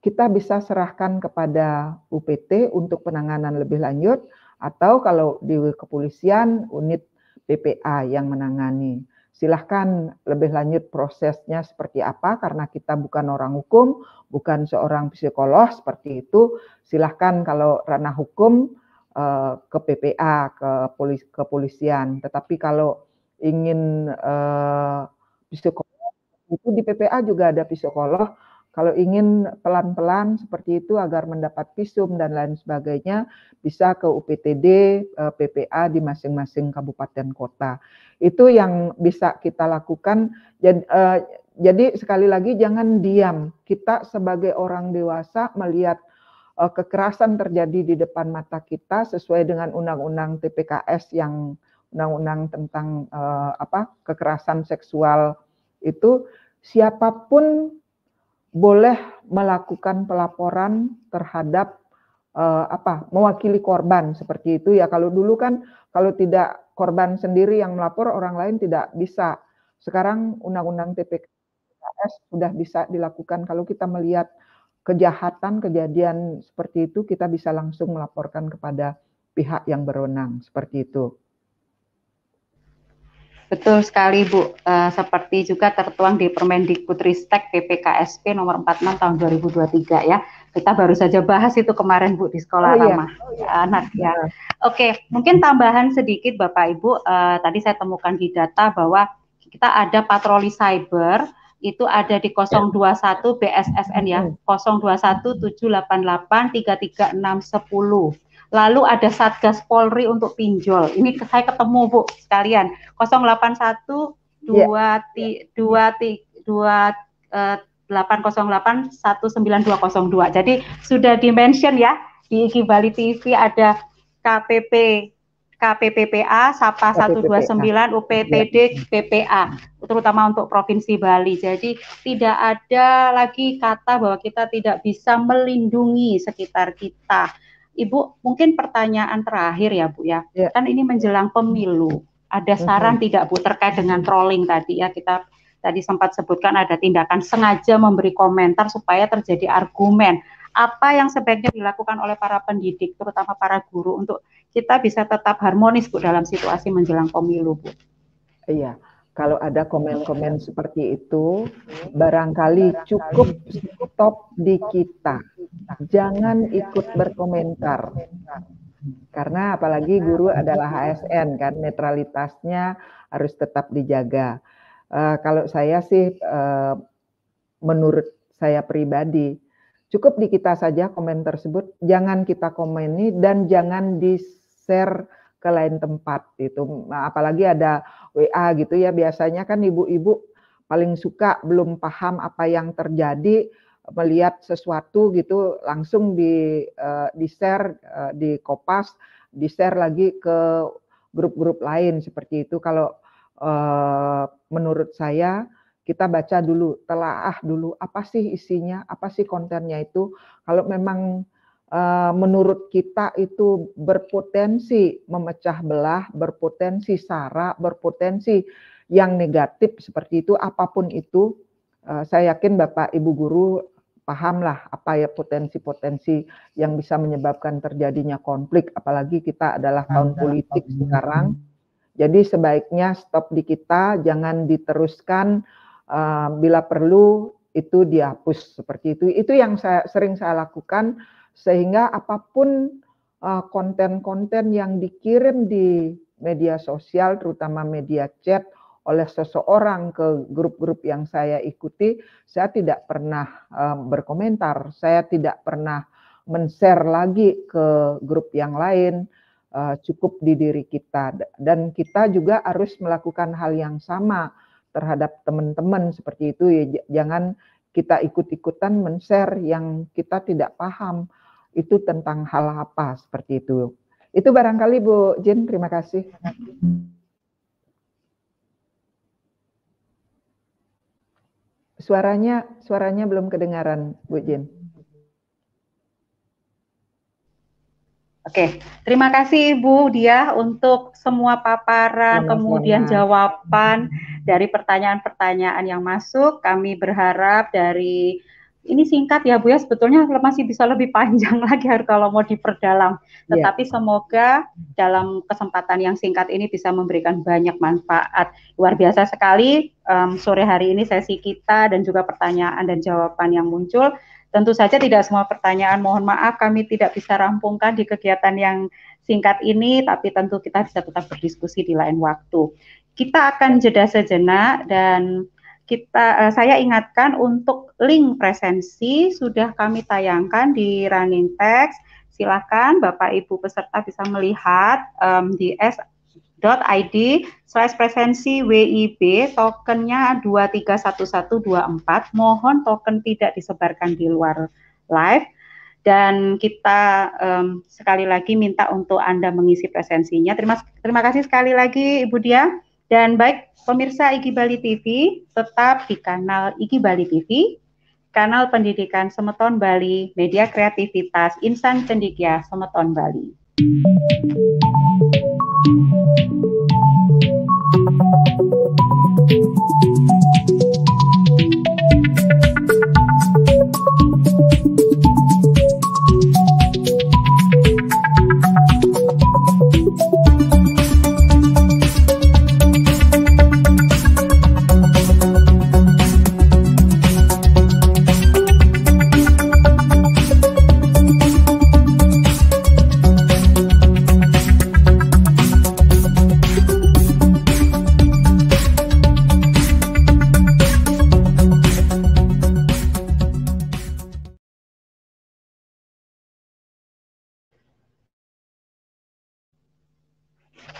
Kita bisa serahkan kepada UPT untuk penanganan lebih lanjut atau kalau di kepolisian unit PPA yang menangani silahkan lebih lanjut prosesnya seperti apa karena kita bukan orang hukum, bukan seorang psikolog seperti itu. Silahkan kalau ranah hukum eh, ke PPA, ke polis, kepolisian. Tetapi kalau ingin eh, psikolog itu di PPA juga ada psikolog kalau ingin pelan-pelan seperti itu agar mendapat visum dan lain sebagainya, bisa ke UPTD, eh, PPA di masing-masing kabupaten kota. Itu yang bisa kita lakukan. Eh, jadi, sekali lagi jangan diam. Kita sebagai orang dewasa melihat eh, kekerasan terjadi di depan mata kita sesuai dengan undang-undang TPKS yang undang-undang tentang apa kekerasan seksual itu siapapun boleh melakukan pelaporan terhadap uh, apa mewakili korban seperti itu ya kalau dulu kan kalau tidak korban sendiri yang melapor orang lain tidak bisa sekarang undang-undang TPKS sudah bisa dilakukan kalau kita melihat kejahatan kejadian seperti itu kita bisa langsung melaporkan kepada pihak yang berwenang seperti itu Betul sekali Bu, uh, seperti juga tertuang di Permendikbudristek PPKSP nomor 46 tahun 2023 ya. Kita baru saja bahas itu kemarin Bu di sekolah oh, iya. ramah oh, iya. anak ya. Oke, Oke, mungkin tambahan sedikit Bapak Ibu, uh, tadi saya temukan di data bahwa kita ada patroli cyber itu ada di 021 BSSN ya, 021 788 33610. Lalu ada Satgas Polri untuk pinjol. Ini saya ketemu Bu sekalian. 081 eh, dua Jadi sudah dimention ya di IG Bali TV ada KPP KPPPA SAPA 129 UPTD PPA terutama untuk provinsi Bali. Jadi tidak ada lagi kata bahwa kita tidak bisa melindungi sekitar kita. Ibu, mungkin pertanyaan terakhir ya Bu ya. ya. Kan ini menjelang pemilu. Ada mhm. saran tidak Bu terkait dengan trolling tadi ya kita tadi sempat sebutkan ada tindakan sengaja memberi komentar supaya terjadi argumen. Apa yang sebaiknya dilakukan oleh para pendidik, terutama para guru untuk kita bisa tetap harmonis Bu dalam situasi menjelang pemilu Bu? Iya kalau ada komen-komen seperti itu, barangkali cukup stop di kita. Jangan ikut berkomentar. Karena apalagi guru adalah ASN kan, netralitasnya harus tetap dijaga. Uh, kalau saya sih uh, menurut saya pribadi, cukup di kita saja komen tersebut, jangan kita komeni dan jangan di-share ke lain tempat itu. Nah, apalagi ada WA gitu ya biasanya kan ibu-ibu paling suka belum paham apa yang terjadi melihat sesuatu gitu langsung di uh, eh, di share uh, eh, di kopas di share lagi ke grup-grup lain seperti itu kalau uh, menurut saya kita baca dulu telaah dulu apa sih isinya apa sih kontennya itu kalau memang Eh, menurut kita itu berpotensi memecah belah, berpotensi sara, berpotensi yang negatif seperti itu apapun itu eh, saya yakin Bapak Ibu guru pahamlah apa ya potensi-potensi yang bisa menyebabkan terjadinya konflik apalagi kita adalah tahun politik sekarang. Jadi sebaiknya stop di kita jangan diteruskan eh, bila perlu itu dihapus seperti itu. Itu yang saya sering saya lakukan sehingga apapun eh, konten-konten yang dikirim di media sosial, terutama media chat oleh seseorang ke grup-grup yang saya ikuti, saya tidak pernah eh, berkomentar, saya tidak pernah men-share lagi ke grup yang lain, eh, cukup di diri kita. Dan kita juga harus melakukan hal yang sama terhadap teman-teman seperti itu, ya jangan kita ikut-ikutan men-share yang kita tidak paham itu tentang hal apa seperti itu. Itu barangkali Bu Jin, terima kasih. Suaranya suaranya belum kedengaran, Bu Jin. Oke, terima kasih Bu Dia untuk semua paparan, kemudian jawaban dari pertanyaan-pertanyaan yang masuk. Kami berharap dari ini singkat ya Bu ya, sebetulnya masih bisa lebih panjang lagi kalau mau diperdalam. Iya. Tetapi yeah. semoga dalam kesempatan yang singkat ini bisa memberikan banyak manfaat. Luar biasa sekali um, sore hari ini sesi kita dan juga pertanyaan dan jawaban yang muncul. Tentu saja tidak semua pertanyaan, mohon maaf kami tidak bisa rampungkan di kegiatan yang singkat ini, tapi tentu kita bisa tetap berdiskusi di lain waktu. Kita akan jeda sejenak dan kita uh, saya ingatkan untuk link presensi sudah kami tayangkan di running text. Silakan Bapak Ibu peserta bisa melihat um, di s.id slash presensi WIB tokennya 231124 mohon token tidak disebarkan di luar live dan kita um, sekali lagi minta untuk Anda mengisi presensinya. Terima terima kasih sekali lagi Ibu Dia. Dan baik pemirsa Iki Bali TV, tetap di kanal Iki Bali TV, kanal pendidikan Semeton Bali, media kreativitas Insan Cendikia Semeton Bali.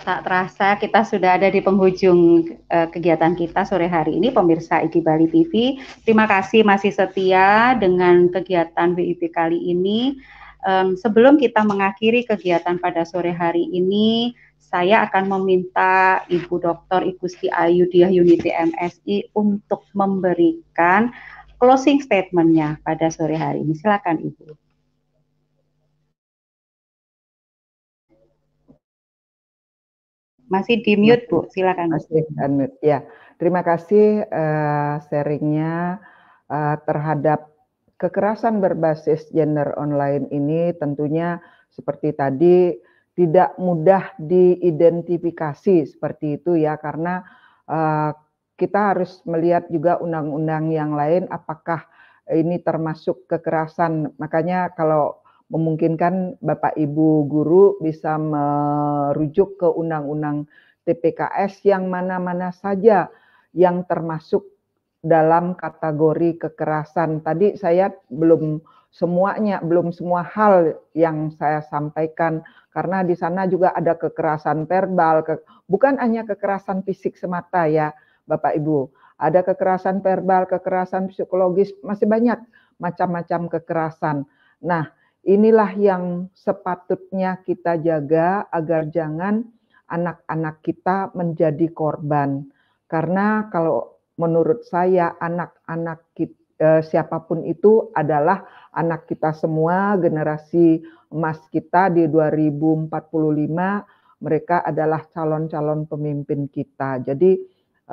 Tak terasa kita sudah ada di penghujung uh, kegiatan kita sore hari ini pemirsa IG Bali TV. Terima kasih masih setia dengan kegiatan BIP kali ini. Um, sebelum kita mengakhiri kegiatan pada sore hari ini, saya akan meminta Ibu Dr. Igusti Ayu Diah Unity MSI untuk memberikan closing statementnya pada sore hari ini. Silakan Ibu. Masih di mute Bu, silakan. Masih unmute. Ya, terima kasih uh, sharingnya uh, terhadap kekerasan berbasis gender online ini tentunya seperti tadi tidak mudah diidentifikasi seperti itu ya karena uh, kita harus melihat juga undang-undang yang lain apakah ini termasuk kekerasan makanya kalau memungkinkan Bapak Ibu guru bisa merujuk ke undang-undang TPKS yang mana-mana saja yang termasuk dalam kategori kekerasan. Tadi saya belum semuanya, belum semua hal yang saya sampaikan karena di sana juga ada kekerasan verbal, ke, bukan hanya kekerasan fisik semata ya, Bapak Ibu. Ada kekerasan verbal, kekerasan psikologis, masih banyak macam-macam kekerasan. Nah, Inilah yang sepatutnya kita jaga agar jangan anak-anak kita menjadi korban. Karena kalau menurut saya anak-anak eh, siapapun itu adalah anak kita semua, generasi emas kita di 2045 mereka adalah calon-calon pemimpin kita. Jadi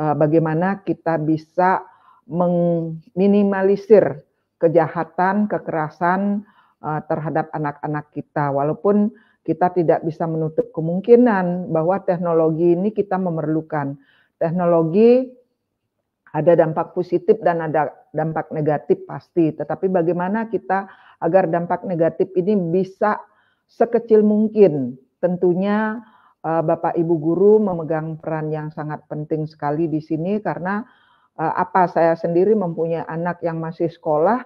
eh, bagaimana kita bisa meminimalisir kejahatan, kekerasan uh, terhadap anak-anak kita. Walaupun kita tidak bisa menutup kemungkinan bahwa teknologi ini kita memerlukan. Teknologi ada dampak positif dan ada dampak negatif pasti, tetapi bagaimana kita agar dampak negatif ini bisa sekecil mungkin. Tentunya eh, Bapak Ibu guru memegang peran yang sangat penting sekali di sini karena eh, apa saya sendiri mempunyai anak yang masih sekolah,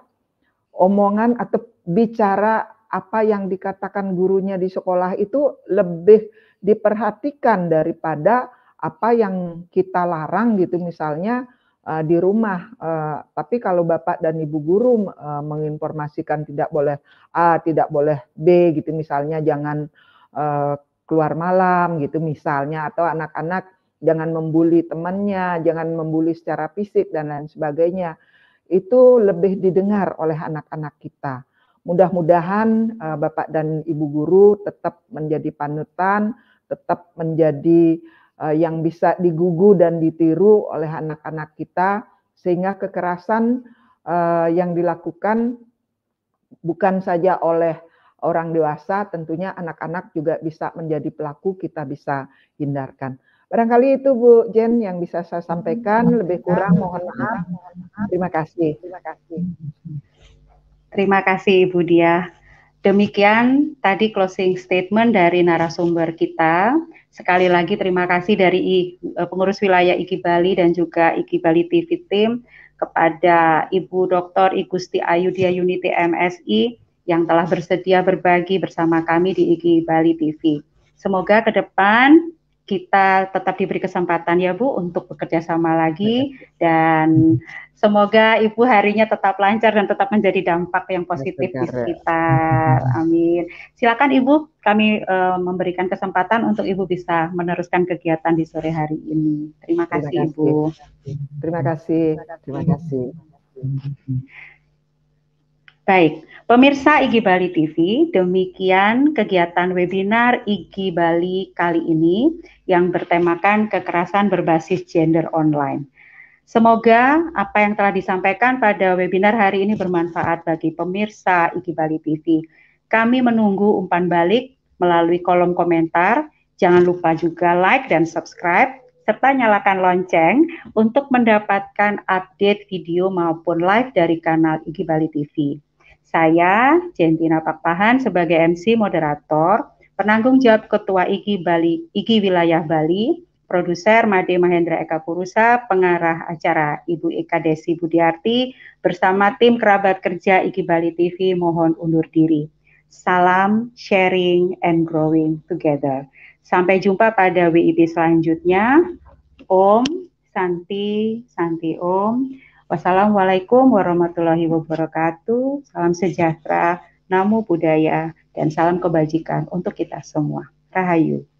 omongan atau bicara apa yang dikatakan gurunya di sekolah itu lebih diperhatikan daripada apa yang kita larang gitu misalnya eh, di rumah. Eh, tapi kalau bapak dan ibu guru eh, menginformasikan tidak boleh A, tidak boleh B gitu misalnya jangan keluar malam gitu misalnya atau anak-anak jangan membuli temannya, jangan membuli secara fisik dan lain sebagainya. Itu lebih didengar oleh anak-anak kita. Mudah-mudahan uh, Bapak dan Ibu guru tetap menjadi panutan, tetap menjadi uh, yang bisa digugu dan ditiru oleh anak-anak kita sehingga kekerasan uh, yang dilakukan bukan saja oleh orang dewasa, tentunya anak-anak juga bisa menjadi pelaku, kita bisa hindarkan. Barangkali itu Bu Jen yang bisa saya sampaikan, lebih kurang mohon maaf. Terima kasih. Terima kasih. Terima kasih Ibu Dia. Demikian tadi closing statement dari narasumber kita. Sekali lagi terima kasih dari eh, pengurus wilayah IKI Bali dan juga IKI Bali TV Team kepada Ibu Dr. Igusti Dia Unity MSI yang telah bersedia berbagi bersama kami di IKI Bali TV. Semoga ke depan kita tetap diberi kesempatan ya Bu untuk bekerja sama lagi dan Semoga Ibu harinya tetap lancar dan tetap menjadi dampak yang positif ya, di sekitar. Mm-hmm. Amin. Silakan Ibu, kami uh, memberikan kesempatan untuk Ibu bisa meneruskan kegiatan di sore hari ini. Terima kasih, Terima kasih. Ibu. Terima kasih. Terima kasih. Baik, pemirsa IGI Bali TV, demikian kegiatan webinar IGI Bali kali ini yang bertemakan kekerasan berbasis gender online. Semoga apa yang telah disampaikan pada webinar hari ini bermanfaat bagi pemirsa IG Bali TV. Kami menunggu umpan balik melalui kolom komentar. Jangan lupa juga like dan subscribe serta nyalakan lonceng untuk mendapatkan update video maupun live dari kanal IG Bali TV. Saya, Jentina Pakpahan sebagai MC moderator, penanggung jawab Ketua IG Bali, IG Wilayah Bali, produser Made Mahendra Eka Purusa, pengarah acara Ibu Eka Desi Budiarti, bersama tim kerabat kerja Iki Bali TV mohon undur diri. Salam sharing and growing together. Sampai jumpa pada WIB selanjutnya. Om Santi, Santi Om. Wassalamualaikum warahmatullahi wabarakatuh. Salam sejahtera, namu budaya, dan salam kebajikan untuk kita semua. Rahayu.